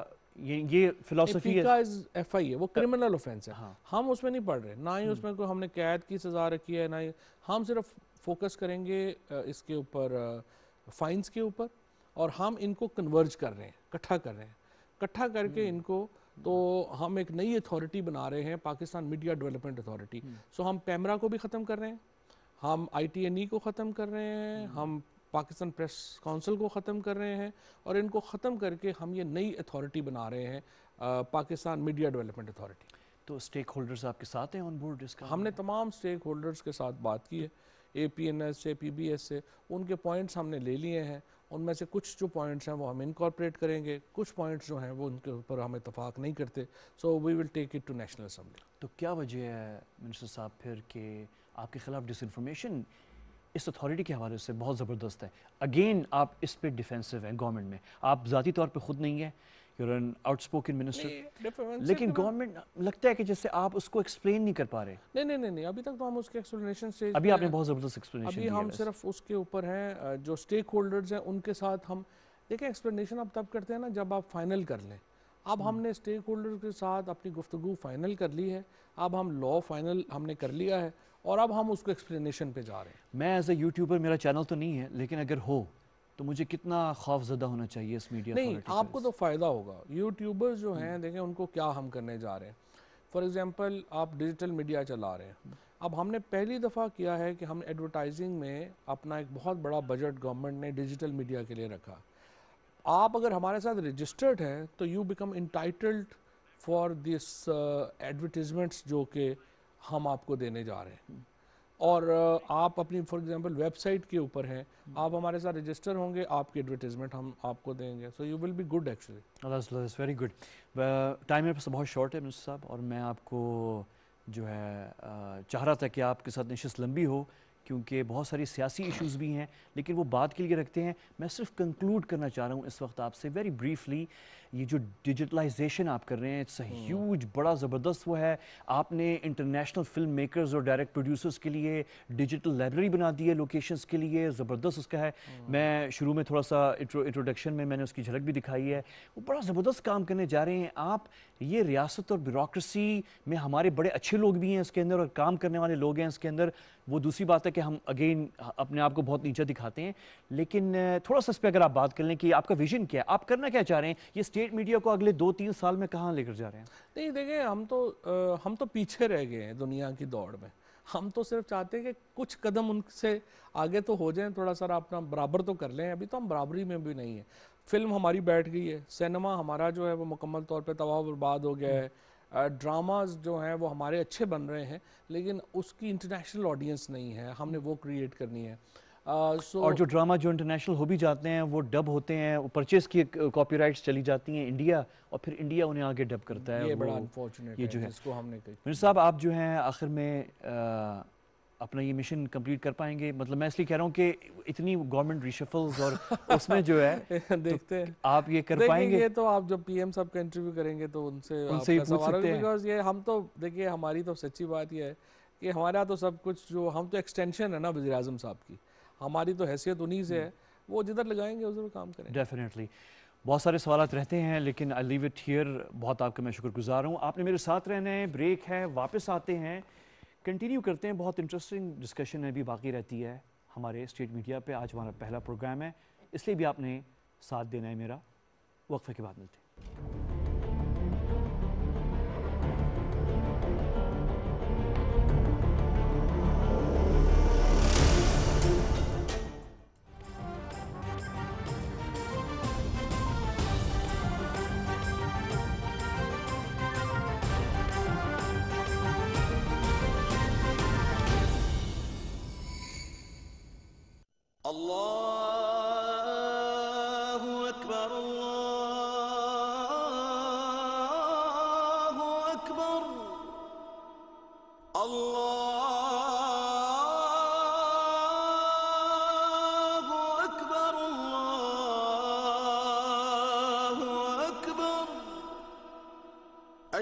ये ये फिलोसफी है एफ आई है वो क्रिमिनल ऑफेंस हाँ। है हाँ। हम उसमें नहीं पढ़ रहे ना ही हम्म। उसमें कोई हमने कैद की सज़ा रखी है ना ही हम सिर्फ फोकस करेंगे इसके ऊपर फाइंस के ऊपर और हम इनको कन्वर्ज कर रहे हैं इकट्ठा कर रहे हैं इकट्ठा करके हम्म। इनको तो हम एक नई अथॉरिटी बना रहे हैं Pakistan media development authority so हम पैमरा को भी ख़त्म कर रहे हैं हम आई e को ख़त्म कर रहे हैं हम्म। हम पाकिस्तान प्रेस काउंसिल को ख़त्म कर रहे हैं और इनको ख़त्म करके हम ये नई अथॉरिटी बना रहे हैं पाकिस्तान मीडिया डेवलपमेंट अथॉरिटी तो स्टेक होल्डर्स आपके साथ हैं ऑन बोर्ड इसका हमने तमाम स्टेक होल्डर्स के साथ बात की है ए पी एन एस से पी बी एस से उनके पॉइंट्स हमने ले लिए हैं उनमें से कुछ जो पॉइंट्स हैं वो हम इनकॉर्पोरेट करेंगे कुछ पॉइंट्स जो हैं वो उनके ऊपर हम इतफाक़ नहीं करते so we will take it to national assembly तो क्या वजह है मिनिस्टर साहब फिर कि आपके ख़िलाफ़ डिसइंफॉर्मेशन इस अथॉरिटी के हवाले से बहुत ज़बरदस्त है अगेन आप इस पर डिफेंसिव हैं गवर्नमेंट में आप ज़ाती तौर पर ख़ुद नहीं हैं यूर एन आउटस्पोकन मिनिस्टर लेकिन गवर्नमेंट लगता है कि जैसे आप उसको एक्सप्लेन नहीं कर पा रहे नहीं नहीं नहीं, नहीं अभी तक तो हम उसके एक्सप्लेनेशन से अभी आपने बहुत ज़बरदस्त एक्सप्लेनेशन अभी हम सिर्फ उसके ऊपर हैं जो स्टेक होल्डर्स हैं उनके साथ हम देखें एक्सप्लेनेशन आप तब करते हैं ना जब आप फाइनल कर लें अब हम्म। हमने स्टेक होल्डर के साथ अपनी गुफ्तु फाइनल कर ली है अब हम लॉ फाइनल हमने कर लिया है और अब हम उसको एक्सप्लेनेशन पे जा रहे हैं मैं एज ए यूट्यूबर मेरा चैनल तो नहीं है लेकिन अगर हो तो मुझे कितना खौफजदा होना चाहिए इस मीडिया नहीं आपको तो फ़ायदा होगा यूट्यूबर्स जो हैं हम्म। देखें उनको क्या हम करने जा रहे हैं फॉर एग्ज़ाम्पल आप डिजिटल मीडिया चला रहे हैं अब हमने पहली दफ़ा किया है कि हम एडवर्टाइजिंग में अपना एक बहुत बड़ा बजट गवर्नमेंट ने डिजिटल मीडिया के लिए रखा आप अगर हमारे साथ रजिस्टर्ड हैं तो you become entitled for this advertisements जो के हम आपको देने जा रहे हैं और आप अपनी फॉर एग्जांपल वेबसाइट के ऊपर हैं आप हमारे साथ रजिस्टर होंगे आपकी एडवर्टीजमेंट हम आपको देंगे so you will be good actually very good time मेरे पास बहुत शॉर्ट है मिस्टर साहब और मैं आपको जो है चाह रहा था कि आपके साथ नशस्त लंबी हो क्योंकि बहुत सारी सियासी इश्यूज़ भी हैं लेकिन वो बात के लिए रखते हैं मैं सिर्फ कंक्लूड करना चाह रहा हूँ इस वक्त आपसे वेरी ब्रीफली ये जो डिजिटलाइजेशन आप कर रहे हैं इट्स ह्यूज hmm. बड़ा ज़बरदस्त वो है आपने इंटरनेशनल फिल्म मेकर्स और डायरेक्ट प्रोड्यूसर्स के लिए डिजिटल लाइब्रेरी बना दी है लोकेशंस के लिए ज़बरदस्त उसका है hmm. मैं शुरू में थोड़ा सा इंट्रोडक्शन में मैंने उसकी झलक भी दिखाई है वो बड़ा ज़बरदस्त काम करने जा रहे हैं आप ये रियासत और ब्यूरोसी में हमारे बड़े अच्छे लोग भी हैं इसके अंदर और काम करने वाले लोग हैं इसके अंदर वो दूसरी बात है कि हम अगेन अपने आप को बहुत नीचा दिखाते हैं लेकिन थोड़ा सा इस पर अगर आप बात कर लें कि आपका विजन क्या है आप करना क्या चाह रहे हैं ये स्टेट स्टेट मीडिया को अगले दो तीन साल में कहाँ लेकर जा रहे हैं नहीं देखें हम तो आ, हम तो पीछे रह गए हैं दुनिया की दौड़ में हम तो सिर्फ चाहते हैं कि कुछ कदम उनसे आगे तो हो जाएं थोड़ा सा अपना बराबर तो कर लें अभी तो हम बराबरी में भी नहीं है फिल्म हमारी बैठ गई है सिनेमा हमारा जो है वो मुकम्मल तौर पर तबाह बर्बाद हो गया है ड्रामाज जो हैं वो हमारे अच्छे बन रहे हैं लेकिन उसकी इंटरनेशनल ऑडियंस नहीं है हमने वो क्रिएट करनी है सो uh, और जो ड्रामा जो इंटरनेशनल हो भी जाते हैं वो डब होते हैं वो परचेज की कॉपीराइट्स चली जाती हैं इंडिया और फिर इंडिया उन्हें आगे डब करता है ये बड़ा अनफॉर्चुनेट ये जो है इसको हमने मिर्जा साहब आप जो हैं आखिर में uh, अपना ये मिशन कंप्लीट कर पाएंगे मतलब मैं इसलिए कह रहा हूँ कि इतनी गवर्नमेंट रिशफल्स और उसमें जो है [laughs] तो देखते हैं तो आप ये कर पाएंगे ये तो आप जब पीएम साहब का इंटरव्यू करेंगे तो उनसे उनसे ही पूछ सकते हैं ये हम तो देखिए हमारी तो सच्ची बात यह है कि हमारा तो सब कुछ जो हम तो एक्सटेंशन है ना वजी साहब की हमारी तो हैसियत उन्हीं से हम्म। है वो जिधर लगाएंगे उधर काम करें डेफिनेटली बहुत सारे सवाल रहते हैं लेकिन आई लीव इट हियर बहुत आपका मैं शुक्रगुजार हूँ आपने मेरे साथ रहना है ब्रेक है वापस आते हैं कंटिन्यू करते हैं बहुत इंटरेस्टिंग डिस्कशन है भी बाकी रहती है हमारे स्टेट मीडिया पे आज हमारा पहला प्रोग्राम है इसलिए भी आपने साथ देना है मेरा वक्फे के बाद मिलते हैं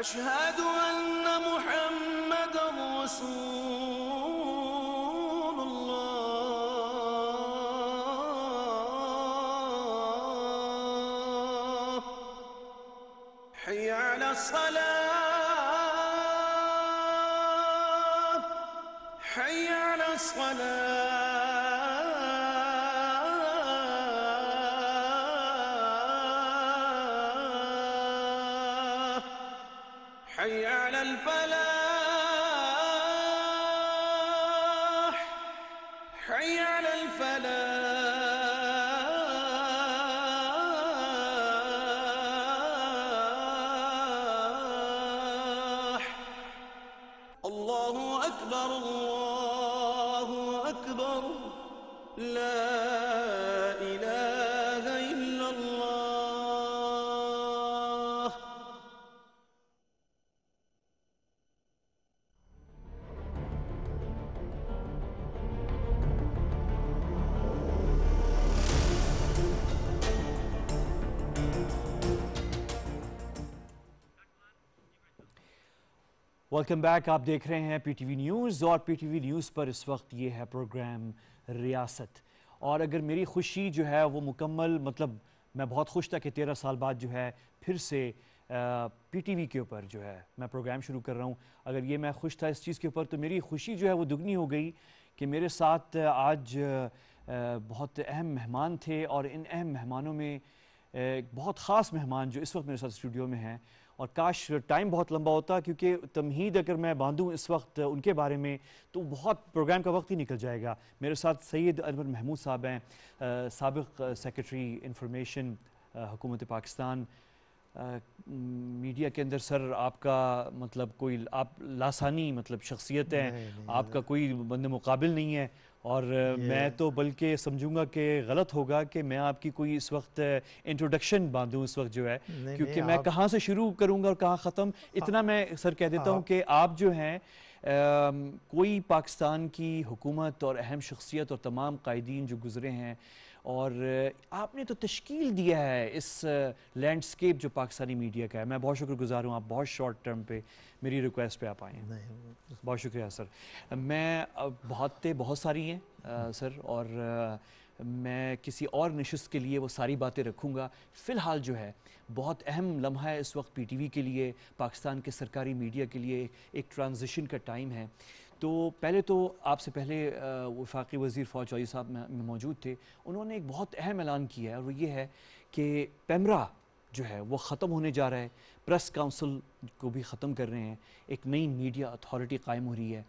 أشهد أن محمد رسول वेलकम बैक आप देख रहे हैं पीटीवी न्यूज़ और पीटीवी न्यूज़ पर इस वक्त ये है प्रोग्राम रियासत और अगर मेरी खुशी जो है वो मुकम्मल मतलब मैं बहुत खुश था कि तेरह साल बाद जो है फिर से पीटीवी के ऊपर जो है मैं प्रोग्राम शुरू कर रहा हूँ अगर ये मैं खुश था इस चीज़ के ऊपर तो मेरी खुशी जो है वो दुगनी हो गई कि मेरे साथ आज बहुत अहम मेहमान थे और इन अहम मेहमानों में एक बहुत ख़ास मेहमान जो इस वक्त मेरे साथ स्टूडियो में हैं और काश टाइम बहुत लंबा होता क्योंकि तमहीद अगर मैं बांधूँ इस वक्त उनके बारे में तो बहुत प्रोग्राम का वक्त ही निकल जाएगा मेरे साथ सैद अनवर महमूद साहब हैं सबक सेक्रेटरी इंफॉर्मेशन हुकूमत पाकिस्तान आ, मीडिया के अंदर सर आपका मतलब कोई आप लासानी मतलब शख्सियत हैं आपका कोई बंद मुकाबिल नहीं है और uh, मैं तो बल्कि समझूंगा कि गलत होगा कि मैं आपकी कोई इस वक्त इंट्रोडक्शन uh, बांधूं इस वक्त जो है क्योंकि मैं कहाँ से शुरू करूँगा और कहाँ ख़त्म इतना हाँ। मैं सर कह देता हूँ हाँ। कि आप जो हैं um, कोई पाकिस्तान की हुकूमत और अहम शख्सियत और तमाम कायदीन जो गुज़रे हैं और आपने तो तश्कील दिया है इस लैंडस्केप जो पाकिस्तानी मीडिया का है मैं बहुत शुक्रगुजार हूँ आप बहुत शॉर्ट टर्म पे मेरी रिक्वेस्ट पे आप आए तो- बहुत शुक्रिया सर मैं बातें बहुत सारी हैं सर हम्म। और आ, मैं किसी और नशस्त के लिए वो सारी बातें रखूँगा फ़िलहाल जो है बहुत अहम लम्हा है इस वक्त पीटीवी के लिए पाकिस्तान के सरकारी मीडिया के लिए एक ट्रांजिशन का टाइम है तो पहले तो आपसे पहले वफाकी वज़ी फ़ौज चौधरी साहब में मौजूद थे उन्होंने एक बहुत अहम ऐलान किया है और वो ये है कि पैमरा जो है वो ख़त्म होने जा रहा है प्रेस काउंसिल को भी ख़त्म कर रहे हैं एक नई मीडिया अथॉरिटी कायम हो रही है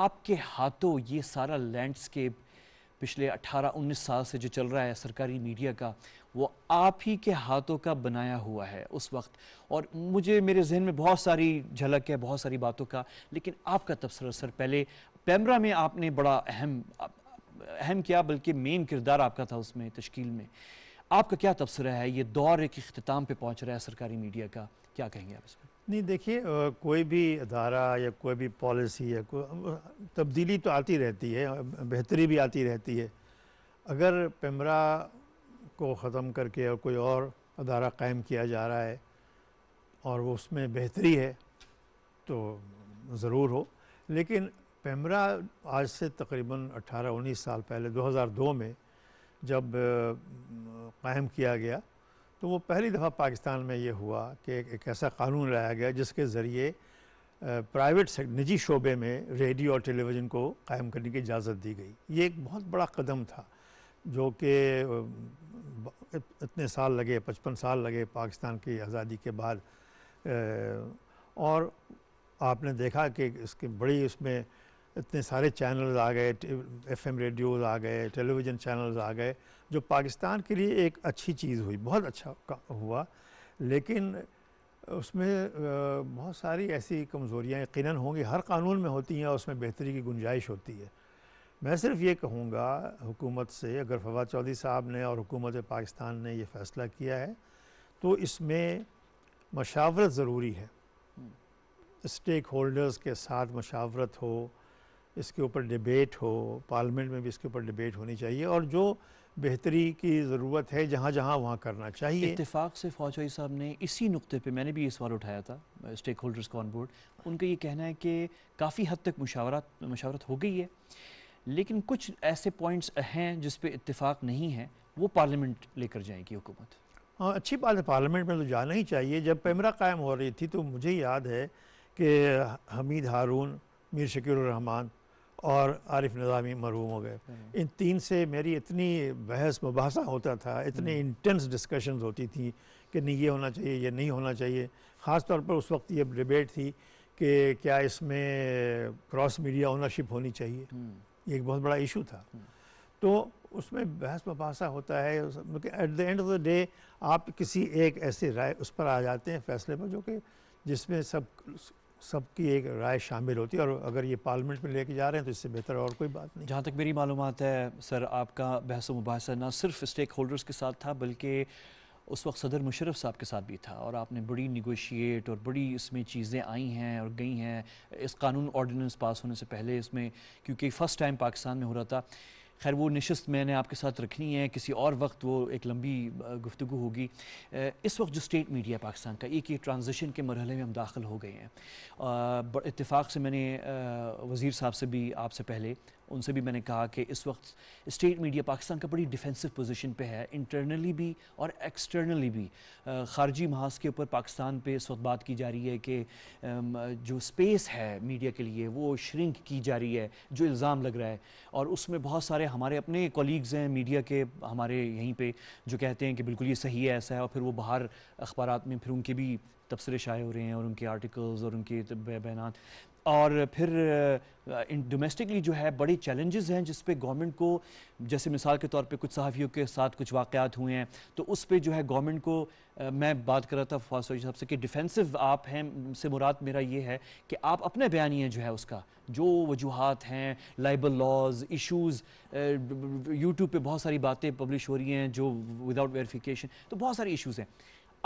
आपके हाथों ये सारा लैंडस्केप पिछले 18-19 साल से जो चल रहा है सरकारी मीडिया का वो आप ही के हाथों का बनाया हुआ है उस वक्त और मुझे मेरे जहन में बहुत सारी झलक है बहुत सारी बातों का लेकिन आपका तबसरा सर पहले पैमरा में आपने बड़ा अहम अहम क्या बल्कि मेन किरदार आपका था उसमें तश्कील में आपका क्या तबसरा है ये दौर एक अख्ताम पर पहुँच रहा है सरकारी मीडिया का क्या कहेंगे आप इसमें नहीं देखिए कोई भी अदारा या कोई भी पॉलिसी या कोई तब्दीली तो आती रहती है बेहतरी भी आती रहती है अगर पेमरा को ख़त्म करके और कोई और अदारा कायम किया जा रहा है और वो उसमें बेहतरी है तो ज़रूर हो लेकिन पेमरा आज से तकरीबन 18-19 साल पहले 2002 में जब कायम किया गया तो वो पहली दफ़ा पाकिस्तान में ये हुआ कि एक ऐसा कानून लाया गया जिसके ज़रिए प्राइवेट निजी शोबे में रेडियो और टेलीविज़न को कायम करने की इजाज़त दी गई ये एक बहुत बड़ा कदम था जो कि इतने साल लगे पचपन साल लगे पाकिस्तान की आज़ादी के बाद और आपने देखा कि इसके बड़ी उसमें इतने सारे चैनल्स आ गए एफएम रेडियोज़ आ गए टेलीविज़न चैनल्स आ गए जो पाकिस्तान के लिए एक अच्छी चीज़ हुई बहुत अच्छा हुआ लेकिन उसमें बहुत सारी ऐसी कमज़ोरियाँ यकीन होंगी हर कानून में होती हैं और उसमें बेहतरी की गुंजाइश होती है मैं सिर्फ ये कहूँगा हुकूमत से अगर फवाद चौधरी साहब ने और हुकूमत पाकिस्तान ने यह फ़ैसला किया है तो इसमें मशावरत ज़रूरी है हम्म। स्टेक होल्डर्स के साथ मशावरत हो इसके ऊपर डिबेट हो पार्लियामेंट में भी इसके ऊपर डिबेट होनी चाहिए और जो बेहतरी की ज़रूरत है जहाँ जहाँ वहाँ करना चाहिए इतफाक़ से फौजाई साहब ने इसी नुकते पे मैंने भी ये सवाल उठाया था स्टेक होल्डर्स को ऑन बोर्ड उनका ये कहना है कि काफ़ी हद तक मुशावरत मुशावरत हो गई है लेकिन कुछ ऐसे पॉइंट्स हैं जिस पर इतफाक़ नहीं है वो पार्लियामेंट लेकर जाएगी हुकूमत हाँ अच्छी बात है पार्लियामेंट में तो जाना ही चाहिए जब पैमरा कायम हो रही थी तो मुझे याद है कि हमीद हारून मीर शकीरहमान और आरिफ नज़ामी मरहूम हो गए हम्म। इन तीन से मेरी इतनी बहस मुबासा होता था इतनी इंटेंस हम्म। डिस्कशंस होती थी कि नहीं ये होना चाहिए ये नहीं होना चाहिए ख़ास तौर पर उस वक्त ये डिबेट थी कि क्या इसमें क्रॉस मीडिया ओनरशिप होनी चाहिए हम्म। ये एक बहुत बड़ा इशू था तो उसमें बहस मुबासा होता है at the end of the day आप किसी एक ऐसे राय उस पर आ जाते हैं फैसले पर जो कि जिसमें सब सबकी एक राय शामिल होती है और अगर ये पार्लियामेंट में लेके जा रहे हैं तो इससे बेहतर और कोई बात नहीं जहाँ तक मेरी मालूम है सर आपका बहस मुबासा ना सिर्फ स्टेक होल्डर्स के साथ था बल्कि उस वक्त सदर मुशरफ साहब के साथ भी था और आपने बड़ी निगोशिएट और बड़ी इसमें चीज़ें आई हैं और गई हैं इस कानून ऑर्डीनेंस पास होने से पहले इसमें क्योंकि फ़र्स्ट टाइम पाकिस्तान में हो रहा था खैर वो नशस्त मैंने आपके साथ रखनी है किसी और वक्त वो एक लंबी गुफ्तु होगी इस वक्त जो स्टेट मीडिया पाकिस्तान का एक ये ट्रांजिशन के मरहले में हम दाखिल हो गए हैं इतफ़ाक़ से मैंने वज़ी साहब से भी आपसे पहले उनसे भी मैंने कहा कि इस वक्त स्टेट मीडिया पाकिस्तान का बड़ी डिफेंसिव पोजीशन पे है इंटरनली भी और एक्सटर्नली भी खारजी महाज के ऊपर पाकिस्तान पे इस वक्त बात की जा रही है कि जो स्पेस है मीडिया के लिए वो श्रिंक की जा रही है जो इल्ज़ाम लग रहा है और उसमें बहुत सारे हमारे अपने कॉलीग्स हैं मीडिया के हमारे यहीं पर जो कहते हैं कि बिल्कुल ये सही है ऐसा है और फिर वो बाहर अखबार में फिर उनके भी तबसरे शाये हो रहे हैं और उनके आर्टिकल्स और उनके बयान और फिर डोमेस्टिकली जो है बड़े चैलेंजेस हैं जिस पे गवर्नमेंट को जैसे मिसाल के तौर पे कुछ सहाफ़ियों के साथ कुछ वाक़ात हुए हैं तो उस पे जो है गवर्नमेंट को आ, मैं बात कर रहा था फवाद साहब से कि डिफेंसिव आप हैं से मुराद मेरा ये है कि आप अपने हैं जो है उसका जो वजूहत हैं लाइबल लॉज इशूज़ यूट्यूब पर बहुत सारी बातें पब्लिश हो रही हैं जो विदाउट वेरीफिकेशन तो बहुत सारे इशूज़ हैं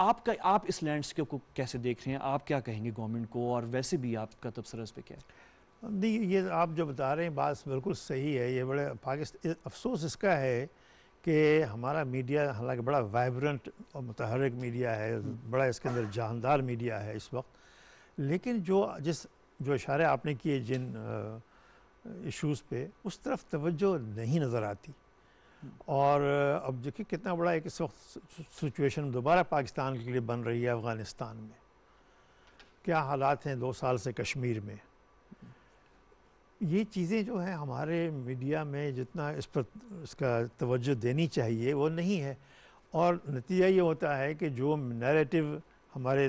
आपका आप इस लैंडस्केप को कैसे देख रहे हैं आप क्या कहेंगे गवर्नमेंट को और वैसे भी आपका तबसरा इस पर क्या है नहीं ये आप जो बता रहे हैं बात बिल्कुल सही है ये बड़े पाकिस्तान अफसोस इसका है कि हमारा मीडिया हालांकि बड़ा वाइब्रेंट और मतहरक मीडिया है बड़ा इसके अंदर जानदार मीडिया है इस वक्त लेकिन जो जिस जो इशारे आपने किए जिन इश्यूज़ पे उस तरफ तवज्जो नहीं नज़र आती और अब देखिए कितना बड़ा एक इस वक्त सिचुएशन दोबारा पाकिस्तान के लिए बन रही है अफ़गानिस्तान में क्या हालात हैं दो साल से कश्मीर में ये चीज़ें जो हैं हमारे मीडिया में जितना इस पर इसका तवज्जो देनी चाहिए वो नहीं है और नतीजा ये होता है कि जो नरेटिव हमारे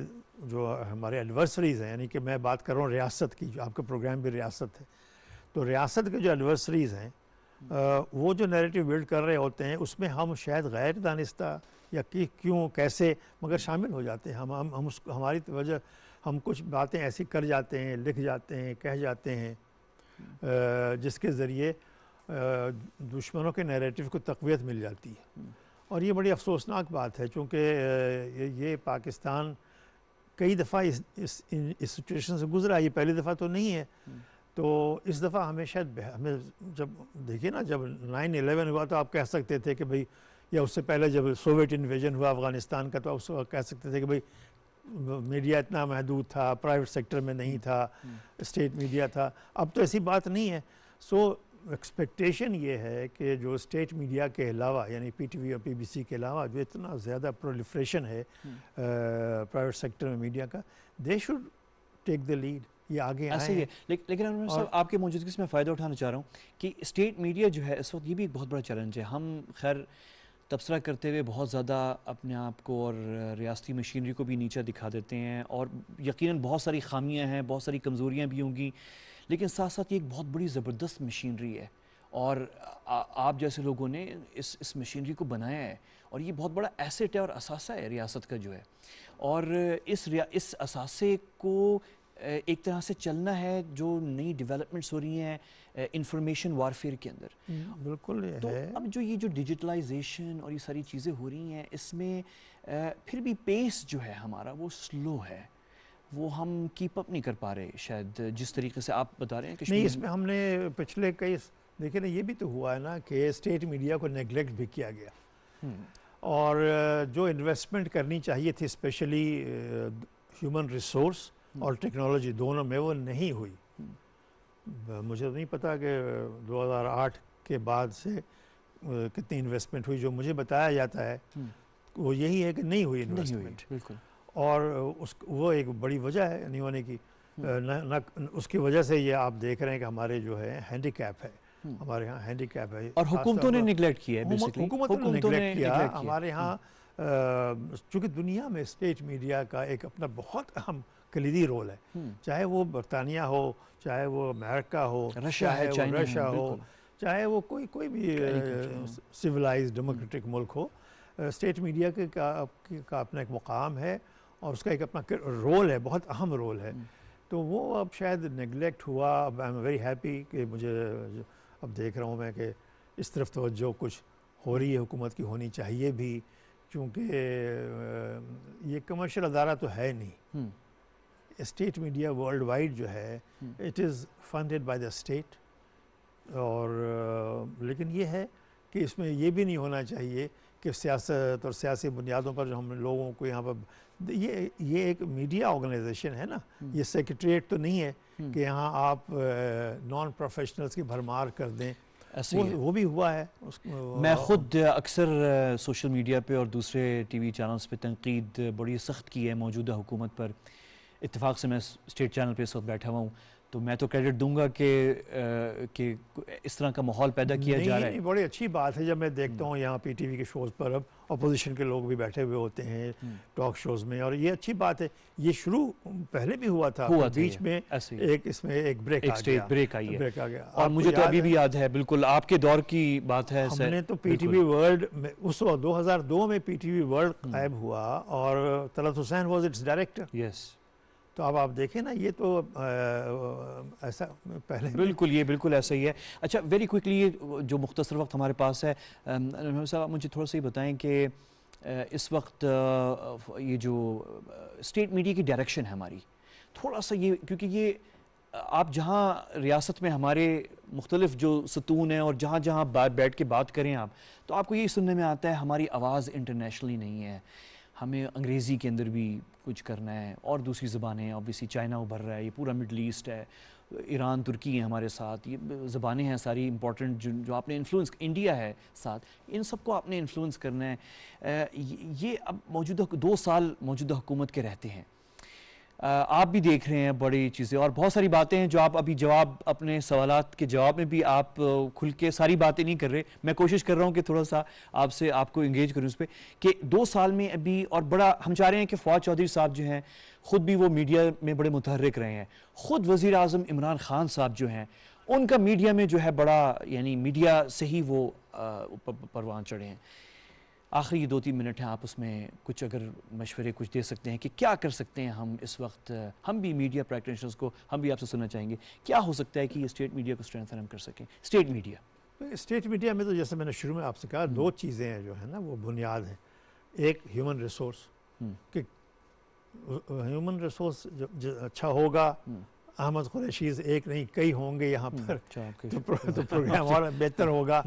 जो हमारे एडवर्सरीज़ हैं यानी कि मैं बात कर रहा हूँ रियासत की जो आपका प्रोग्राम भी रियासत है तो रियासत के जो एडवर्सरीज़ हैं आ, वो जो नैरेटिव बिल्ड कर रहे होते हैं उसमें हम शायद गैर दानिस्ता या कि क्यों कैसे मगर शामिल हो जाते हैं हम हम हम उस हमारी वजह हम कुछ बातें ऐसी कर जाते हैं लिख जाते हैं कह जाते हैं जिसके ज़रिए दुश्मनों के नैरेटिव को तकवीत मिल जाती है और ये बड़ी अफसोसनाक बात है चूँकि ये पाकिस्तान कई दफ़ा इस इस, सिचुएशन से गुजरा ये पहली दफ़ा तो नहीं है तो इस दफ़ा हमें शायद हमें जब देखिए ना जब नाइन एलेवन हुआ तो आप कह सकते थे कि भाई या उससे पहले जब सोवियत इन्वेजन हुआ अफ़गानिस्तान का तो आप उस वक्त कह सकते थे कि भाई मीडिया इतना महदूद था प्राइवेट सेक्टर में नहीं था स्टेट हम्म। मीडिया था अब तो ऐसी बात नहीं है सो एक्सपेक्टेशन ये है कि जो स्टेट मीडिया के अलावा यानी पीटीवी और पीबीसी के अलावा जो इतना ज़्यादा प्रोलिफ्रेशन है प्राइवेट हम्म। सेक्टर में मीडिया का they should take the lead ये आगे ऐसे ही है लेकिन अनवर साहब आपके मौजूदगी से मैं फ़ायदा उठाना चाह रहा हूँ कि स्टेट मीडिया जो है इस वक्त ये भी एक बहुत बड़ा चैलेंज है हम खैर तबसरा करते हुए बहुत ज़्यादा अपने आप को और रियासती मशीनरी को भी नीचा दिखा देते हैं और यकीनन बहुत सारी खामियां हैं बहुत सारी कमज़ोरियां भी होंगी लेकिन साथ साथ ये एक बहुत बड़ी ज़बरदस्त मशीनरी है और आ, आप जैसे लोगों ने इस इस मशीनरी को बनाया है और ये बहुत बड़ा एसेट है और असासा है रियासत का जो है और इस रिया इस असासे को एक तरह से चलना है जो नई डेवलपमेंट्स हो रही हैं इंफॉर्मेशन वारफेयर के अंदर हम्म। बिल्कुल तो है। अब जो ये जो डिजिटलाइजेशन और ये सारी चीज़ें हो रही हैं इसमें फिर भी पेस जो है हमारा वो स्लो है वो हम कीप अप नहीं कर पा रहे शायद जिस तरीके से आप बता रहे हैं कि नहीं इसमें हमने पिछले कई देखिए ना ये भी तो हुआ है ना कि स्टेट मीडिया को नेग्लेक्ट भी किया गया हम्म। और जो इन्वेस्टमेंट करनी चाहिए थी स्पेशली ह्यूमन रिसोर्स और टेक्नोलॉजी दोनों में वो नहीं हुई मुझे नहीं पता कि 2008 के बाद से कितनी इन्वेस्टमेंट हुई जो मुझे बताया जाता है हम्म। वो यही है कि नहीं हुई इन्वेस्टमेंट और उस वो एक बड़ी वजह है नहीं होने की न, हम्म। न, न उसकी वजह से ये आप देख रहे हैं कि हमारे जो है हैंडीकैप है हम्म। हमारे यहाँ हैंडीकैप है और हुकूमतों ने निगलेक्ट किया है हुकूमत ने निगलेक्ट किया हमारे यहाँ चूंकि दुनिया में स्टेट मीडिया का एक अपना बहुत अहम कलीदी रोल है हम्म। चाहे वो बरतानिया हो चाहे वो अमेरिका हो रशिया है चाहे रशिया हो चाहे वो कोई कोई भी सिविलाइज डेमोक्रेटिक हम्म। मुल्क हो स्टेट मीडिया के का, का अपना एक मुकाम है और उसका एक अपना रोल है बहुत अहम रोल है हम्म। तो वो अब शायद नेगलेक्ट हुआ अब आई एम वेरी हैप्पी कि मुझे अब देख रहा हूँ मैं कि इस तरफ तो कुछ हो रही है हुकूमत की होनी चाहिए भी चूँकि ये कमर्शियल अदारा तो है नहीं स्टेट मीडिया वर्ल्ड वाइड जो है it is funded by the state और uh, लेकिन ये है कि इसमें ये भी नहीं होना चाहिए कि सियासत और सियासी बुनियादों पर जो हम लोगों को यहाँ पर ये ये एक मीडिया ऑर्गेनाइजेशन है ना hmm. ये सेक्रेटरीट तो नहीं है hmm. कि यहाँ आप नॉन uh, प्रोफेशनल्स की भरमार कर दें वो, वो भी हुआ है उस मैं uh, खुद अक्सर सोशल मीडिया पे और दूसरे टीवी चैनल्स पे तनकीद बड़ी सख्त की है मौजूदा हुकूमत पर इतफाक़ से मैं स्टेट चैनल पर इस वक्त बैठा हुआ हूँ तो मैं तो क्रेडिट दूंगा कि कि इस तरह का माहौल पैदा किया जा रहा है बड़ी अच्छी बात है जब मैं देखता हम्म। हूँ यहाँ पीटीवी के शोज़ पर अब अपोजिशन के लोग भी बैठे हुए होते हैं टॉक हम्म। शोज़ में और ये अच्छी बात है ये शुरू पहले भी हुआ था हुआ बीच में एक इसमें एक ब्रेक एक आ गया, ब्रेक आई है ब्रेक आ गया और मुझे तो अभी भी याद है बिल्कुल आपके दौर की बात है हमने तो पीटीवी वर्ल्ड में उस वक्त दो में पीटीवी वर्ल्ड गायब हुआ और Talat Hussain was its director yes तो अब आप देखें ना ये तो आ, ऐसा पहले बिल्कुल ये बिल्कुल ऐसा ही है अच्छा वेरी क्विकली ये जो मुख्तर वक्त हमारे पास है साहब मुझे थोड़ा सा ये बताएं कि इस वक्त ये जो स्टेट मीडिया की डायरेक्शन है हमारी थोड़ा सा ये क्योंकि ये आप जहाँ रियासत में हमारे मुख्तलिफ जो सतून हैं और जहाँ जहाँ बैठ के बात करें आप तो आपको ये सुनने में आता है हमारी आवाज़ इंटरनेशनली नहीं है हमें अंग्रेज़ी के अंदर भी कुछ करना है और दूसरी ज़बानें ऑब्वियसली चाइना उभर रहा है ये पूरा मिडल ईस्ट है ईरान तुर्की है हमारे साथ ये ज़बानें हैं सारी इंपॉर्टेंट जो, जो आपने इन्फ्लुएंस इंडिया है साथ इन सबको आपने इन्फ्लुएंस करना है ये अब मौजूदा दो साल मौजूदा हुकूमत के रहते हैं आप भी देख रहे हैं बड़ी चीज़ें और बहुत सारी बातें हैं जो आप अभी जवाब अपने सवाल के जवाब में भी आप खुल के सारी बातें नहीं कर रहे मैं कोशिश कर रहा हूँ कि थोड़ा सा आपसे आपको इंगेज करूँ उस पर कि दो साल में अभी और बड़ा हम चाह रहे हैं कि फवाद चौधरी साहब जो हैं ख़ुद भी वो मीडिया में बड़े मुतहरक रहे हैं ख़ुद वज़ी अजम इमरान ख़ान साहब जो हैं उनका मीडिया में जो है बड़ा यानी मीडिया से ही वो परवान चढ़े हैं आखिरी दो तीन मिनट हैं आप उसमें कुछ अगर मशवरे कुछ दे सकते हैं कि क्या कर सकते हैं हम इस वक्त हम भी मीडिया प्रैक्टिशनर्स को हम भी आपसे सुनना चाहेंगे क्या हो सकता है कि ये स्टेट मीडिया को स्ट्रेंथन हम कर सकें स्टेट मीडिया स्टेट मीडिया में तो जैसे मैंने शुरू में आपसे कहा दो हम्म। चीज़ें हैं जो है ना वो बुनियाद हैं एक ह्यूमन रिसोर्स कि ह्यूमन रिसोर्स अच्छा होगा अहमद हम्म। कुरैशीज एक नहीं कई होंगे यहाँ हम्म, पर तो, प्रो, तो प्रोग्राम और बेहतर [laughs] होगा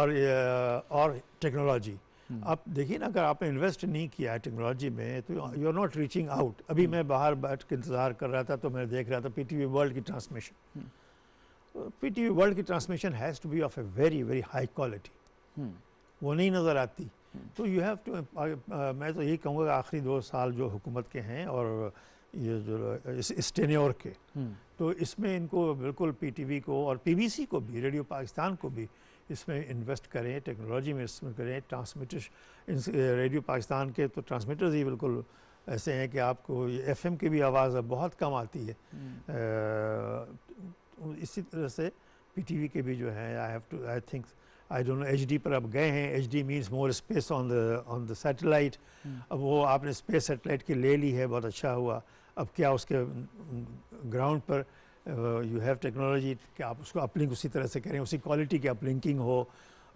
और और टेक्नोलॉजी Hmm. आप देखिए ना अगर आपने इन्वेस्ट नहीं किया है टेक्नोलॉजी में तो you are not reaching out अभी hmm. मैं बाहर बैठ के इंतजार कर रहा था तो मैं देख रहा था पीटीवी वर्ल्ड की ट्रांसमिशन पीटीवी वर्ल्ड की transmission has to be of a very very high quality वो नहीं नज़र आती hmm. तो यू हैव टू मैं तो यही कहूँगा कि आखिरी दो साल जो हुकूमत के हैं और ये जो इस, टेन्योर के तो इसमें इनको बिल्कुल पीटीवी को और पीबीसी को भी रेडियो पाकिस्तान को भी इसमें इन्वेस्ट करें टेक्नोलॉजी में इसमें करें ट्रांसमीटर रेडियो पाकिस्तान के तो ट्रांसमीटर्स ही बिल्कुल ऐसे हैं कि आपको एफ एम की भी आवाज़ अब बहुत कम आती है आ, हम्म। तो इसी तरह से पी टी वी के भी जो हैं I have to I think I don't know H D पर अब गए हैं H D means more space on the on the satellite अब वो आपने स्पेस सैटेलाइट की ले ली है बहुत अच्छा हुआ अब क्या उसके ग्राउंड पर यू हैव टेक्नोलॉजी कि आप उसको अपलिंक उसी तरह से करें उसी क्वालिटी की अपलिंकिंग हो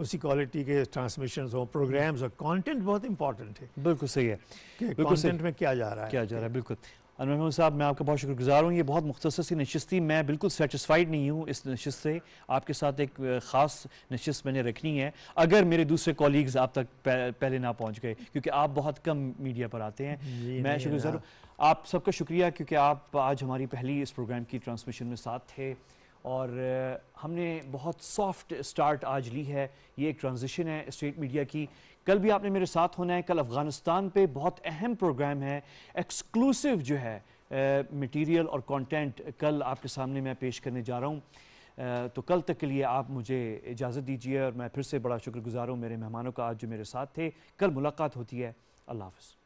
उसी क्वालिटी के ट्रांसमिशन हो प्रोग्राम्स और कंटेंट बहुत इंपॉर्टेंट है बिल्कुल सही है कि कंटेंट में क्या जा रहा है क्या जा रहा है बिल्कुल अनवर महमूद साहब मैं आपका बहुत शुक्रगुजार हूँ ये बहुत मुख्तर सी नशस्त थी मैं बिल्कुल सेटिस्फाइड नहीं हूँ इस नशस्त से आपके साथ एक uh, ख़ास नशस्त मैंने रखनी है अगर मेरे दूसरे कॉलीग्स आप तक पहले ना पहुँच गए क्योंकि आप बहुत कम मीडिया पर आते हैं मैं शुक्रगुजार हाँ। हूँ आप सबका शुक्रिया क्योंकि आप आज हमारी पहली इस प्रोग्राम की ट्रांसमिशन में साथ थे और हमने बहुत सॉफ्ट स्टार्ट आज ली है ये एक ट्रांजिशन है स्टेट मीडिया की कल भी आपने मेरे साथ होना है कल अफ़गानिस्तान पे बहुत अहम प्रोग्राम है एक्सक्लूसिव जो है मटेरियल और कंटेंट कल आपके सामने मैं पेश करने जा रहा हूँ तो कल तक के लिए आप मुझे इजाज़त दीजिए और मैं फिर से बड़ा शुक्रगुजार हूँ मेरे मेहमानों का आज जो मेरे साथ थे कल मुलाकात होती है अल्लाह हाफ